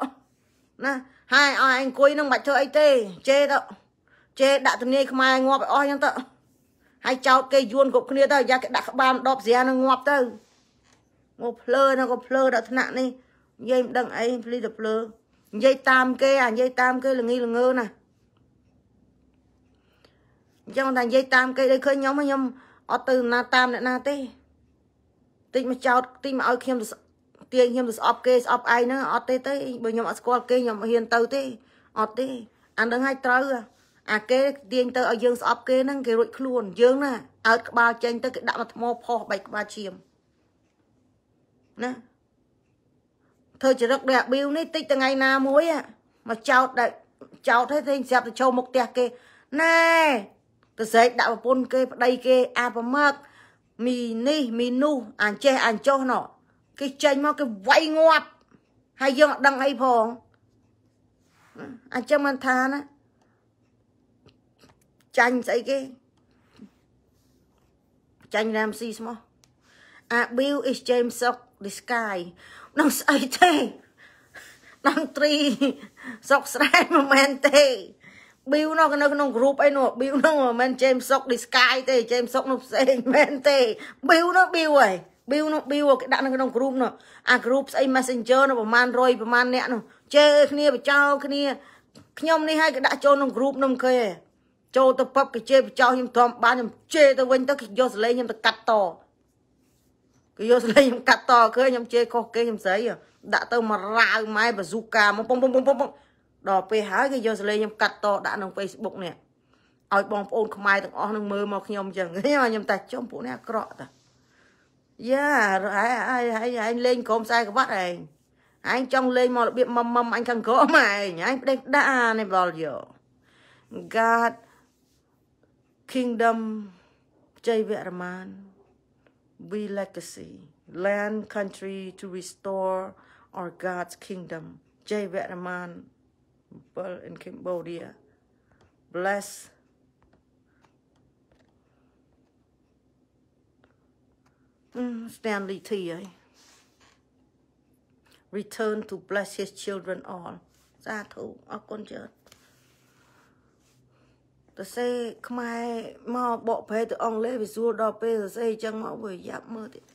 ណាហើយឲ្យអញអង្គុយនឹងមិនធ្វើអីទេជេទៅជេដាក់ទំនាយខ្មែរងាប់ឲ្យអស់ចឹងទៅហើយចោតគេយួនគ្រប់គ្នាទៅយ៉ាគេដាក់ក្បាលដបស្រានឹងងាប់ទៅមកភ្លើនឹងក៏ភ្លើដល់ថ្នាក់នេះនិយាយមិនដឹងអីភ្លីទៅភ្លើនិយាយតាមគេអានិយាយតាមគេល្ងីល្ងើណាអញ្ចឹងថានិយាយតាមគេដូចឃើញខ្ញុំខ្ញុំអត់ទៅណាតាមអ្នកណាទេតិចមកចោតតិចមកឲ្យខ្ញុំទាញខ្ញុំទៅស្អប់គេស្អប់ឯងហ្នឹងអត់ទេទេបើខ្ញុំអត់ស្គាល់គេខ្ញុំហ៊ានទៅទេអត់ទេអានឹងឲ្យត្រូវ អាគេ ទាញទៅឲ្យយើងស្អប់គេហ្នឹងគេរួចខ្លួនយើងណាអើតក្បាលចេញទៅគេដាក់មកថ្មផុសបែកក្បាលឈាមណាធ្វើចរិតដែលប៊ីវនេះតិចថ្ងៃណាមួយមកចោតដែលចោតឲ្យទាញស្រាប់ទៅចូលមុខផ្ទះគេណែទៅស្រែកដាក់ប្រពន្ធគេប្តីគេ អាប្រមាថមីនេះមីនោះអញ្ចេះអញ្ចោះណោះគេចេញមកគេវាយងាប់ហើយយើងអត់ដឹងអីផងអញ្ចឹងមិនថាណាចាញ់ស្អីគេចាញ់រ៉ាមស៊ីស្មោះ Abill is James of the sky នឹងស្អីទេនឹងត្រីសោកស្រែមិនមែនទេប៊ីវនោះនៅក្នុង group អីនោះប៊ីវនោះមិនមែន James Sock Disguy ទេ James Sock នោះផ្សេងមែនទេប៊ីវនោះប៊ីវហីប៊ីវនោះប៊ីវគេដាក់នៅក្នុង group នោះអា group ស្អី Messenger នោះប្រហែល100ប្រហែលអ្នកនោះជេរគ្នាបចោលគ្នាខ្ញុំនេះហើយគេដាក់ចូលក្នុង group នោះគេចូលទៅពឹបគេជេរបចោលខ្ញុំទ្រាំបានខ្ញុំជេរទៅវិញទៅគេយកសលេងខ្ញុំទៅកាត់តគេយកសលេងខ្ញុំកាត់តឃើញខ្ញុំជេរខុសគេខ្ញុំស្រីដាក់ទៅមករាវម៉ែបាស៊ូកាមកពងពងពងពងដល់ពេលហើយគេយកសលេងខ្ញុំកាត់តដាក់ក្នុង Facebook នេះឲ្យបងប្អូនខ្មែរទាំងអស់នឹងមើលមកខ្ញុំអញ្ចឹងខ្ញុំតែចំពួកនេះអាក្រក់តាយ៉ាហើយហើយហើយលេងក្រុមខ្សែក្បាត់ឯងឯងចង់លេងមករបៀបមមមអញខាងក្រុមឯងឯងផ្ដេកដាក់អានេះដល់យក God Kingdom ជ័យវរ្ម័ន We legacy land country to restore our God's kingdom ជ័យវរ្ម័ន Jai people in Cambodia. Bless. Stanley T. Eh? Return to bless his children all. សាធុអរគុណច្រើនទៅសេខ្មែរមកបកប្រែទៅអង់គ្លេសវាស្រួលដល់ពេលទៅសេអញ្ចឹងមកវាយ៉ាប់មើលទៀត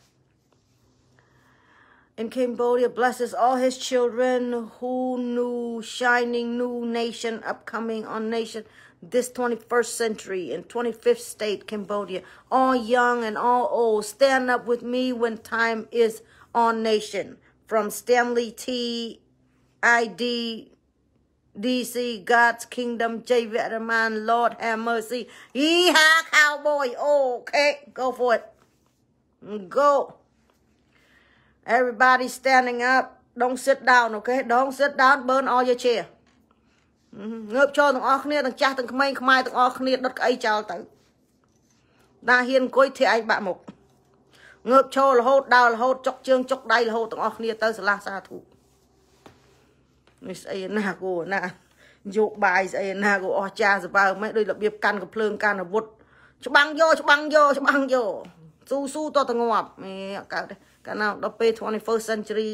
in Cambodia blesses all his children who new shining new nation upcoming on nation this 21st century in 25th state Cambodia all young and all old stand up with me when time is on nation from Stanley T ID DC God's Kingdom J Vetterman Lord have mercy Yeehaw cowboy okay go for it go Everybody standing up. Don't sit down, okay? Don't sit down. Burn all your chair. ងើបចូលទាំងអស់គ្នាទាំងចាស់ទាំងក្មេងខ្មែរទាំងអស់គ្នាដុតក្អីចោលទៅណាហ៊ានអង្គុយធាឯងបាក់មុខងើបឈររហូតដើររហូតចុកជើងចុកដៃរហូតទាំងអស់គ្នា ទៅឆ្លាស់សាធុនេះស្អីណាគូណាយោបាយស្អីណាគូអស់ចាសបើមិនដូចរបៀបកាន់កំភ្លើងកាន់អាវុធច្បាំងយកច្បាំងយកច្បាំងយកស៊ូស៊ូតតងាប់អេកើតទេកាលណាដល់ពេល21 century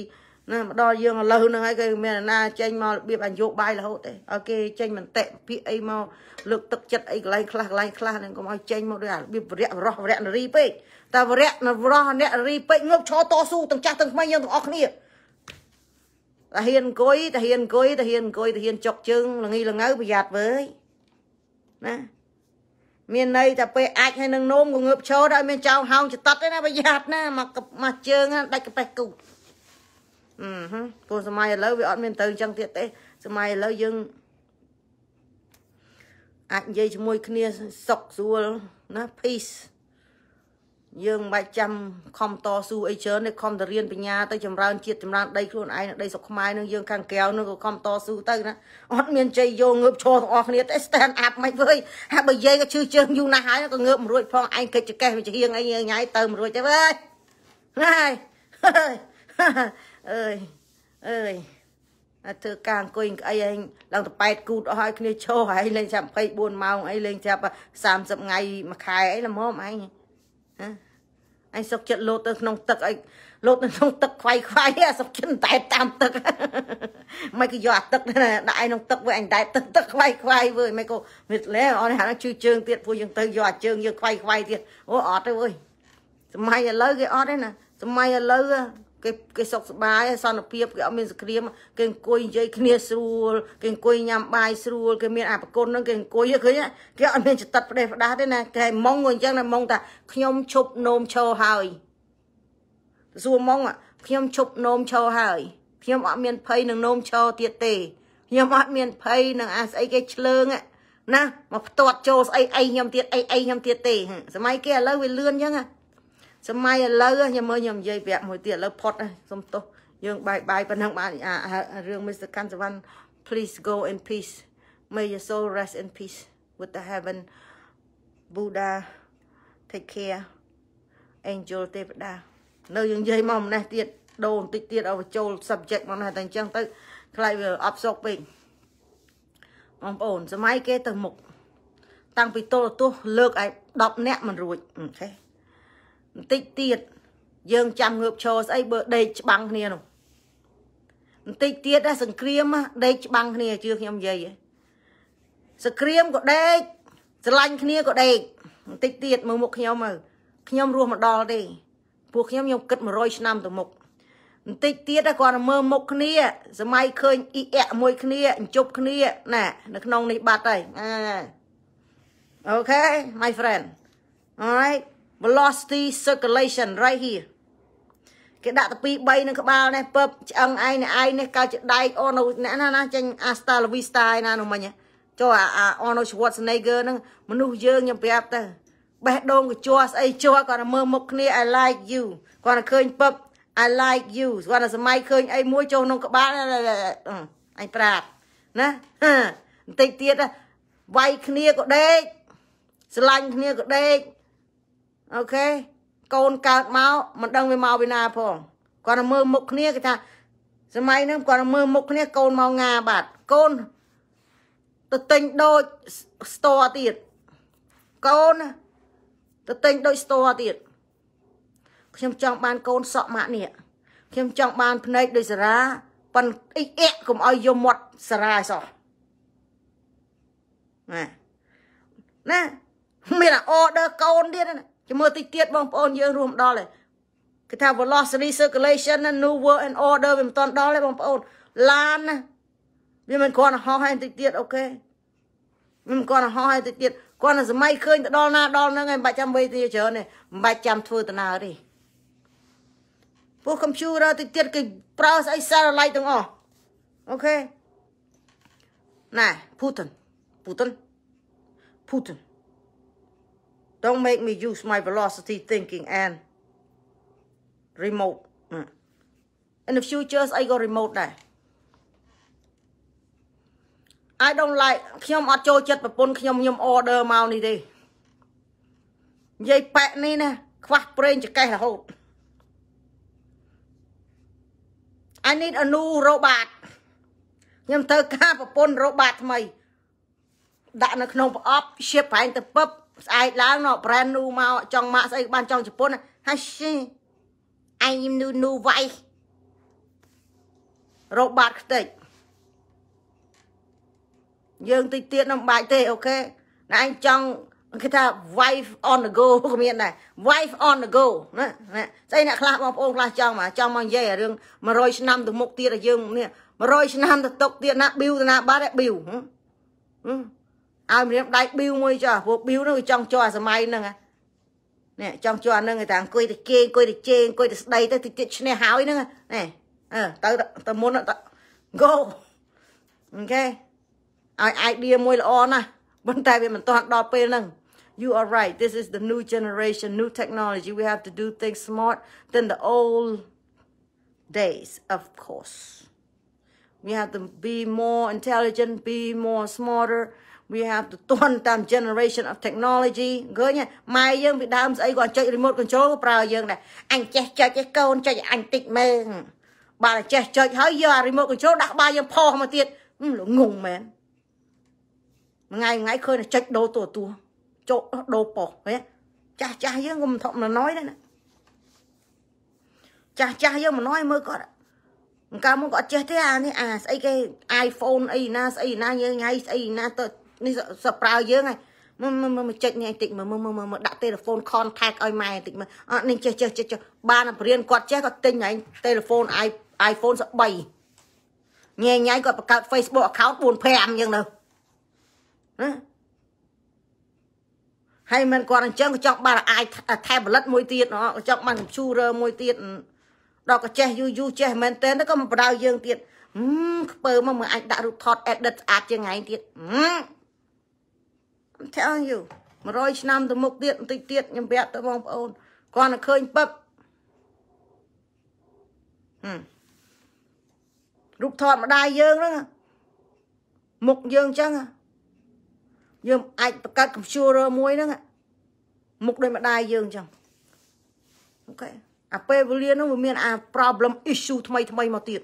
ណាមកដល់យើងឥឡូវហ្នឹងហើយគេមានអាណាចេញមករបៀបអយុបាយរហូតទេឲ្យគេចេញមន្តិភិកអីមកលើកទឹកចិត្តអីកន្លែងខ្លះកន្លែងខ្លះហ្នឹងកុំឲ្យចេញមកដោយអារបៀបវរៈរស់វរៈនារីពេកតែវរៈនរស់អ្នករីពេកងប់ឈរតស៊ូទាំងចាស់ទាំងថ្មីយើងទាំងអស់គ្នាតាហ៊ានអង្គុយតាហ៊ានអង្គុយតាហ៊ានអង្គុយតាហ៊ានចុកជើងល្ងីល្ងៅប្រយ័ត្នវើយណាមានន័យតែពេលអាចហើយនឹងនោមក៏ងើបឈរដល់មានចោលហោងចតទេណាប្រយ័ត្នណាមកមកជើងដាច់កប៉េះគូអឺហឹមកូនសម័យឥឡូវវាអត់មានទៅអញ្ចឹងទៀតទេសម័យឥឡូវយើងអាចនិយាយជាមួយគ្នាសុខស្រួលណា peace យើងមិនបាច់ចាំខំតស៊ូអីច្រើនទេខំតែរៀនបញ្ញាទៅចម្រើនជាតិចម្រើនដីខ្លួនឯងដីស្រុកខ្មែរនឹងយើងខាងកែវនឹងក៏ខំតស៊ូទៅណាអត់មានជ័យយោងើបឈរទាំងអស់គ្នាទេ stand up មិនវើយហើយបើយាយក៏ឈឺជើងយូរណាស់ហើយក៏ងើបមិនរួចផងឯងកិច្ចចកេះមិនចៀងអីញ៉ៃទៅមិនរួចទេវើយណាយអើយអើយអត់ធ្វើការអង្គុយអីឯងឡើងតប៉ែតគូតអស់ហើយគ្នាឈរហើយលេងចាប់24ម៉ោងអីលេងចាប់30ថ្ងៃមួយខែអីល្មមឯងហ៎ឯងសុកចិត្តលោតទៅក្នុងទឹកអីលោតនៅក្នុងទឹកខ្វាយខ្វាយអាសុកចិត្តតែតាមទឹកមិនគឺយកអាទឹកណាដាក់ឯងក្នុងទឹកវិញឯងតែទឹកទឹកខ្វាយខ្វាយវើមិនក៏មិនលែអត់ហ្នឹងជឿជើងទៀតពួកយើងទៅយកអាជើងយើងខ្វាយខ្វាយទៀតអូអត់ទេវើសម័យឥឡូវគេអត់ទេណាសម័យឥឡូវគេគេសុខសប្បាយសន្តិភាពគេអត់មានសក្រាមគេអង្គុយនិយាយគ្នាស្រួលគេអង្គុយញ៉ាំបាយស្រួលគេមានអបគុណហ្នឹងគេអង្គុយឃើញគេអត់មានចិត្តផ្ដេសផ្ដាសទេណាគេម៉ងអញ្ចឹងណាម៉ងថាខ្ញុំឈប់នោមឈរហើយសួរម៉ងខ្ញុំឈប់នោមឈរហើយខ្ញុំអត់មានភ័យនឹងនោមឈរទៀតទេខ្ញុំអត់មានភ័យនឹងអាស្អីគេឆ្លើងណាមកផ្ទាត់ចូលស្អីអីខ្ញុំទៀតអីអីខ្ញុំទៀតទេ សម័យគេឥឡូវវាលឿនអញ្ចឹងណាសម័យឥឡូវខ្ញុំមើលខ្ញុំនិយាយប្រាក់មួយទៀតឥឡូវផុតសុំទោសយើងបាយបាយប៉ុណ្ណឹងបានរឿង Mr. Kansavan please go in peace may your soul rest in peace with the heaven Buddha take care angel ទេវតានៅយើងនិយាយមកម្នេះទៀតដូរបន្តិចទៀតឲ្យចូល subject មកណាតែអញ្ចឹងទៅខ្លាចវាអប់សោកពេកបងប្អូនសម័យគេទៅមុខតាំងពីទល់ទោះលើកឲ្យ10នាក់មិនរួចអូខេបន្តិចទៀតយើងចាំងើបឈរស្អីបើដេកច្បាំងគ្នានោះបន្តិចទៀតសង្គ្រាមដេកច្បាំងគ្នាជឿខ្ញុំនិយាយសង្គ្រាមក៏ដេកស្រឡាញ់គ្នាក៏ដេកបន្តិចទៀតមើលមុខខ្ញុំមើលខ្ញុំរស់មកដល់ទេពួកខ្ញុំខ្ញុំគិត100ឆ្នាំទៅមុខបន្តិចទៀតគាត់ទៅមើលមុខគ្នា សម័យឃើញអ៊ីអែមួយគ្នាអញ្ជប់គ្នាណានៅក្នុងនេះបាត់ហើយអូខេ my friend alright velocity circulation right here គេដាក់ទៅ2 3នឹងក្បាលនេះពឹបឆ្អឹងឯងនេះឯងនេះកើតជាដែកអូនៅអ្នកណាណាចេញអាស្តាលវីស្តាឯណានោះមិញចុះអាអូនៅ Schwarzenegger នឹងមនុស្សយើងខ្ញុំប្រាប់ទៅបេះដូងកជាស់ស្អីជាស់គាត់មើលមុខគ្នា I like you គាត់ឃើញពឹប I like you គាត់សម័យឃើញអីមួយចុះក្នុងក្បាលអញប្រាប់ណាបន្តិចទៀតវាយគ្នាក៏ដេកស្រឡាញ់គ្នាក៏ដេកអូខេកូនកើតមកមិនដឹងវាមកពីណាផងគាត់មើលមុខគ្នាគេថាសម័យហ្នឹងគាត់មើលមុខគ្នាកូនមកងាបាទកូនទៅទិញដូចស្ទ័រទៀតកូន ទៅទិញដូចស្ទ័រទៀតខ្ញុំចង់បានកូនសក់ម៉ាក់នេះខ្ញុំចង់បានភ្នែកដូចសារាប៉ិនអ៊ីអ៊កុំឲ្យយកមាត់សារាសោះណាណាមានអอเดอร์កូនទៀតណាចាំមើលតិចទៀតបងប្អូនយើងរួមដល់ឯងគេថា velocity circulation ណា new world and order វាមិនទាន់ដល់ទេបងប្អូនឡានណាវាមិនគ្រាន់ហោះឯងតិចទៀតអូខេមិនគ្រាន់ហោះឯងតិចទៀតគ្រាន់តែសម័យឃើញទៅដល់ណាដល់ហ្នឹងឯងមិនបាច់ចាំវេទិច្រើនទេមិនបាច់ចាំធ្វើដំណើរទេពួក computer តិចទៀតគេប្រើស្អីសារឡៃទាំងអស់អូខេណែ Putin Putin Putin Don't make me use my velocity thinking and remote. Mm. In the future ស្អីក៏ remote ដែរ I don't like ខ្ញុំអត់ចូលចិត្តប្រពន្ធខ្ញុំខ្ញុំ order មកនេះទេនិយាយប៉ែកនេះណាខ្វះប្រេងចកេះរហូត I need a new robot ខ្ញុំត្រូវការប្រពន្ធ robot ថ្មី ដាក់នៅក្នុងប្រអប់ ship ប្រហែលទៅពឹបស្អែកឡើងណោ brand new មកចង់ម៉ាក់ស្អីបានចង់ជប៉ុនហាស៊ីអាយនូនូវៃរោបាតខ្ទេចយើងតិចទៀតនឹងបាច់ទេអូខេណាឯងចង់គេថា wife on the go ក៏មានដែរ wife on the go ណាស្អីអ្នកខ្លះបងប្អូនខ្លះចង់មកចង់មកនិយាយរឿង100ឆ្នាំទៅមុខទៀតឲ្យយើងនេះ100ឆ្នាំទៅຕົកទៀតណា build ណាបាត់ឯ build ហ៎ឲ្យម្រាមដៃប៊ីវមួយចុះព្រោះប៊ីវនោះចង់ជាប់សម័យហ្នឹងនេះចង់ជាប់ហ្នឹងគេថាអង្គុយទៅគេអង្គុយទៅជេអង្គុយទៅស្ដីទៅតិចតិចឈ្នះហើយហ្នឹងនេះអឺទៅទៅមុនទៅ go អូខេឲ្យ idea មួយល្អណាស់ប៉ុន្តែ វាមិនទាន់ដល់ពេលហ្នឹង you are right this is the new generation new technology we have to do things smart than the old days of course we have to be more intelligent be more smarter we have to ទាន់តាម generation of technology ឃើញម៉ែយើងពីដើមស្អីគាត់ចុច remote control ប្រើយើងដែរអញចេះចុចឯកូនចុចអញតិចមើងបាទចេះចុចហើយយកអា remote control ដាក់ក្បាលយើងផុសមកទៀតល្ងងមែនមួយថ្ងៃមួយថ្ងៃឃើញតែចុចដូរទូទួចុចដូរប៉ុសហ៎ចាស់ចាស់យើងក៏មិនធំណ້ອຍដែរណាចាស់ចាស់យើងមិនណ້ອຍមើលគាត់អង្ការមកគាត់ចេះទេអានេះអាស្អីគេ iPhone អីណាស្អីណាយើងថ្ងៃស្អីណាទៅនេះសប្រើយើងហើយមើលមើលមើលចុចនេះបន្តិចមើលមើលមើលដាក់ទូរស័ព្ទ contact ឲ្យម៉ែបន្តិចមើលអត់នេះចេះចេះចេះបានបរៀនគាត់ចេះគាត់ទិញឯងទូរស័ព្ទ iPhone 13ញ៉ែញ៉ៃគាត់បង្កើត Facebook account 4 5យ៉ាងទៅណាហើយមិនគាត់អញ្ចឹងក៏ចង់បានអាចថែផលិតមួយទៀតចង់បានកញ្ជូរមួយទៀតដល់ក៏ចេះយូរយូរចេះមែនតើក៏មិនបដៅយើងទៀតខ្ពើមកមើលអាចដាក់រូបថត edit ស្អាតជាងឯងទៀតហឹម I'm telling you 100ឆ្នាំទៅមុខទៀតបន្តិចទៀតខ្ញុំប្រាប់ទៅបងប្អូនគាត់នឹងឃើញពឹបហឹមរូបថតម្ដាយយើងហ្នឹងមុខយើងអញ្ចឹងយើងអាចបង្កើតកុំព្យូទ័រមួយហ្នឹងមុខដូចម្ដាយយើងអញ្ចឹងអូខេអាពេលវេលាហ្នឹងវាមានអា problem issue ថ្មី ថ្មីមកទៀត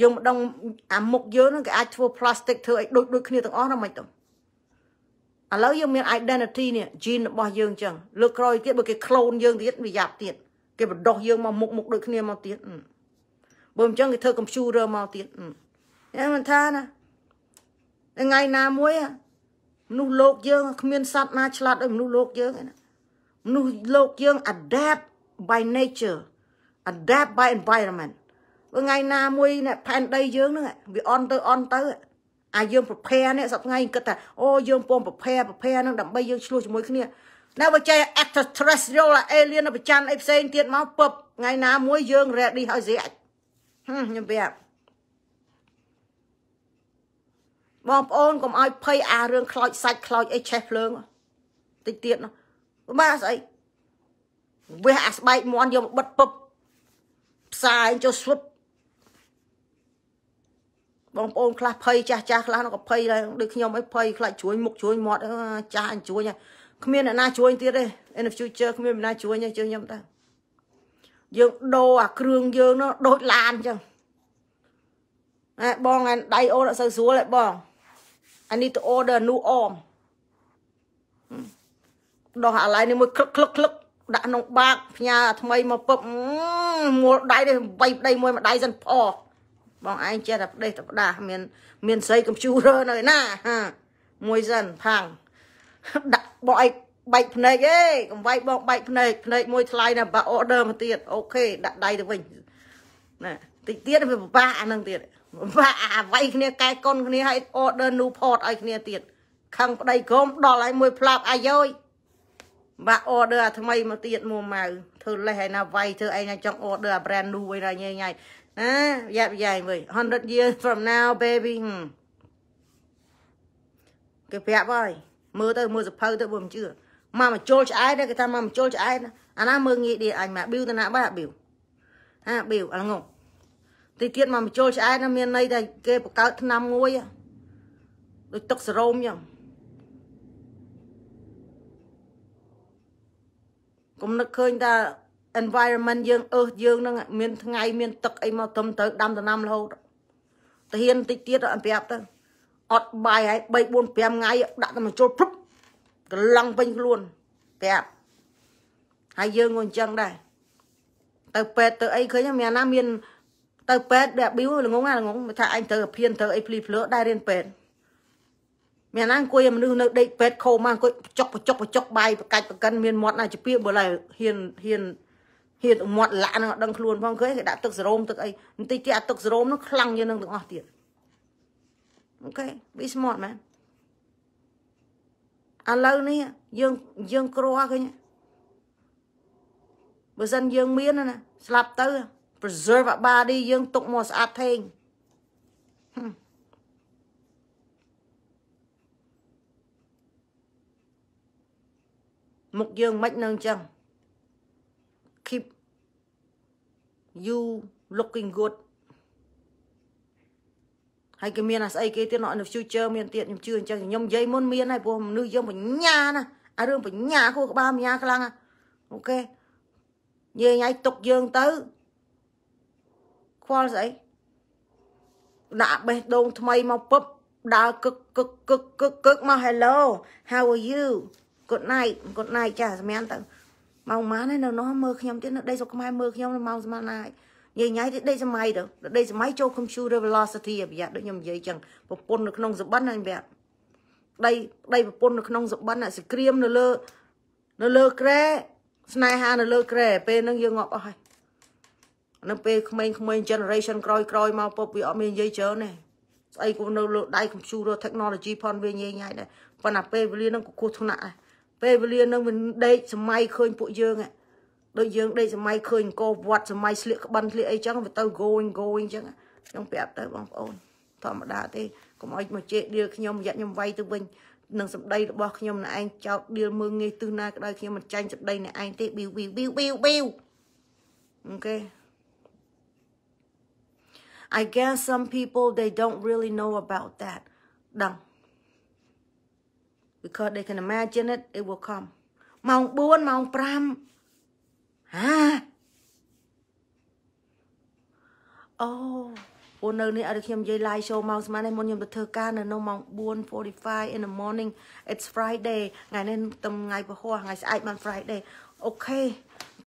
យើងម្ដងអាមុខយើងហ្នឹងគេអាចធ្វើ plastic ធ្វើឲ្យដូចដូចគ្នាទាំងអស់ណាមិនទៅឥឡូវយើងមាន identity នេះ gene របស់យើងចឹងលើកក្រោយទៀតបើគេ clone យើងទៀតវាយ៉ាប់ទៀតគេបដោះយើងមកមុខមុខដូចគ្នាមកទៀតបើមិនចឹងគេធ្វើ computer មកទៀតអឺមិនថាណាថ្ងៃណាមួយមនុស្សលោកយើងគ្មានសត្វណាឆ្លាតដូចមនុស្សលោកយើងឯណាមនុស្សលោកយើង adapt by nature adapt by environment ថ្ងៃណាមួយផែនដីយើងហ្នឹងវាអន់ទៅអន់ទៅអាយើងប្រភែនេះសប្ងៃគិតថាអូយើងពងប្រភែប្រភែនឹងដើម្បីយើងឆ្លោះជាមួយគ្នាណាបើចៃ extraterrestrial alien ប្រច័នអីផ្សេងទៀតមកពឹបថ្ងៃណាមួយយើង ready ហើយស្រាច់ខ្ញុំប្រាប់បងប្អូនកុំឲ្យភ័យអារឿងខ្លោចសាច់ខ្លោចអីឆេះភ្លើងតិចទៀតនោះបាទស្អីវះអាស្បែកមន់យកបិទពឹបផ្សាយចូលស្វឹបបងប្អូនខ្លះភ័យចាស់ចាស់ខ្លះនោះក៏ភ័យដែរដូចខ្ញុំអីភ័យខ្លាចជួញមុខជួញមាត់ចាស់អញជួញគ្មានអ្នកណាជួញទៀតទេ in the future គ្មានអ្នកណាជួញទេជឿខ្ញុំតើយើងដូរអាគ្រឿងយើងនោះដូចឡានអញ្ចឹងអេបងឯដៃអូនអត់សូវស្រួលទេបង I need to order a new arm ដោះអាឡៃនេះមួយគ្រឹកគ្រឹកគ្រឹកដាក់ក្នុង បាកផ្ញើថ្មីមកពឹបមួលដៃនេះវៃប្តីមួយមួយដៃសិនផោបងឯងចេះតែផ្ដេសតែផ្ដាស់មានមានស្រីកុំព្យូទ័រនៅណាមួយសិនផាំងដាក់បោអីបែកភ្នែកអេកំវាយបងបែកភ្នែកភ្នែកមួយថ្លៃណាបាក់ order មកទៀតអូខេដាក់ដៃទៅវិញណាតិចទៀតវាពិបាកអានឹងទៀតពិបាកអាវ័យគ្នាកែកុនគ្នាឲ្យ order new port ឲ្យគ្នាទៀតខឹងប្តីក្រុមដល់ឲ្យមួយផ្លាប់អាយយបាក់ order អាថ្មីមកទៀតមួម៉ៅធ្វើលេះឲ្យណាវ័យធ្វើអីណាចង់ order អា brand new ឲ្យណាញ៉ៃញ៉ៃណាប្រយ័ត្នប្រយែងវិញ100 years from now baby គេប្រាប់ហើយមើលទៅមើលសភៅទៅបើមិនជឿមកមកជុលឆ្អែតគេថាមកមកជុលឆ្អែតអាណាមើលងាយទៀតអញមកប៊ីវទៅណាបាត់ប៊ីវអាប៊ីវអងងទីទៀតមកមកជុលឆ្អែតមានន័យថាគេបកើតឆ្នាំមួយដូចទឹកសរោមចឹងគុំនឹកឃើញថា environment យើងអឺសយើងនឹងមានថ្ងៃមានទឹកអីមកធំទៅដាំដំណាំរហូតទៅហ៊ានតិចទៀតអត់ប្រាប់ទៅអត់បាយហើយ3 4 5ថ្ងៃដាក់តែមកជុលព្រឹបកឡង់ពេញខ្លួនប្រាប់ហើយយើងក៏អញ្ចឹងដែរទៅពេទ្យទៅអីឃើញមានណាមានទៅពេទ្យដាក់ប៊ីវល្ងងណាល្ងងថាឯងត្រូវភៀនត្រូវអីភ្លីភ្លើដែររៀនពេទ្យមានណាអង្គុយមនុស្សនៅដេកពេទ្យខោមកអង្គុយបចុកបចុកបចុកបាយបកាច់បកិនមានមាត់ណាជាពៀបបើឡើយហ៊ានហ៊ានហៀតមាត់លាក់នឹងអត់ដឹងខ្លួនផងឃើញគេដាក់ទឹកសរោមទឹកអីបន្តិចទៀតអាទឹកសរោមនឹងខ្លាំងជាងនឹងទាំងអស់ទៀតអូខេ be smart man ឥឡូវនេះយើងយើងគ្រោះឃើញបើសិនយើងមានណាស្លាប់ទៅ preserve our body យើងទុកមកស្អាតថេងមុខយើងមិននឹងអញ្ចឹង you looking good ហើយគេមានអាស្អីគេទៀតនៅ in the future មានទៀតខ្ញុំជឿអញ្ចឹងខ្ញុំនិយាយមុនមានហើយព្រោះមនុស្សយើងបញ្ញាណាអារឿងបញ្ញាខួរក្បាលបញ្ញាខ្លាំងអូខេយាយញ៉ៃຕົកយើងទៅខ្វល់ស្អីដាក់បេះដូង ថ្មីមកពឹបដើរកឹកកឹកកឹកកឹកមក hello how are you good night good night ចាសម្រាប់ទៅម៉ោងម៉ានឯនៅនោះមើលខ្ញុំទៀតនៅដីសុកខ្មែរមើលខ្ញុំម៉ោងស្មានណានិយាយញ៉ៃទៅដីសម័យទៅដីសម័យចូល computer velocity អាប្រយ័ត្នដូចខ្ញុំនិយាយចឹងប្រពន្ធនៅក្នុងសបិនហ្នឹងប្រយ័ត្នដីដីប្រពន្ធនៅក្នុងសបិនអាសក្រាមនៅលើនៅលើក្រែស្នេហានៅលើក្រែពេលហ្នឹងយើងងាប់អស់ហើយនៅពេលក្មេងៗ generation ក្រោយក្រោយមកពុកវាអត់មាននិយាយច្រើនទេស្អីក៏នៅលើដៃ computer technology ផងវាញ៉ៃញ៉ៃដែរប៉ុន្តែពេលវេលាហ្នឹងក៏គោះថ្នាក់ដែរពេលវេលានឹងដេកសម័យឃើញពួកយើងដូចយើងដេកសម័យឃើញអង្គវត្តសម័យស្លៀកក្បិនស្លៀកអីចឹងវាទៅ going going ចឹងខ្ញុំប្រាប់ទៅបងប្អូនធម្មតាទេកុំឲ្យមកជេរដៀលខ្ញុំរយៈខ្ញុំវាយទៅវិញនឹងសម្ដីរបស់ខ្ញុំណែឯងចោតដៀលមើងងាយទឹះណាក៏ដោយខ្ញុំមិនចាញ់សម្ដីណែឯងទេ biu biu biu biu biu អូខេ I guess some people they don't really know about that. ដឹង because they can imagine it it will come ម៉ោង4ម៉ោង5ហាអូអូនៅនេះអត់ខ្ញុំនិយាយ live show ម៉ោងស្មាននេះមុនខ្ញុំទៅធ្វើការនៅនៅម៉ោង4:45 in the morning it's friday ថ្ងៃនេះទៅថ្ងៃពហុថ្ងៃស្អែកបាន friday អូខេ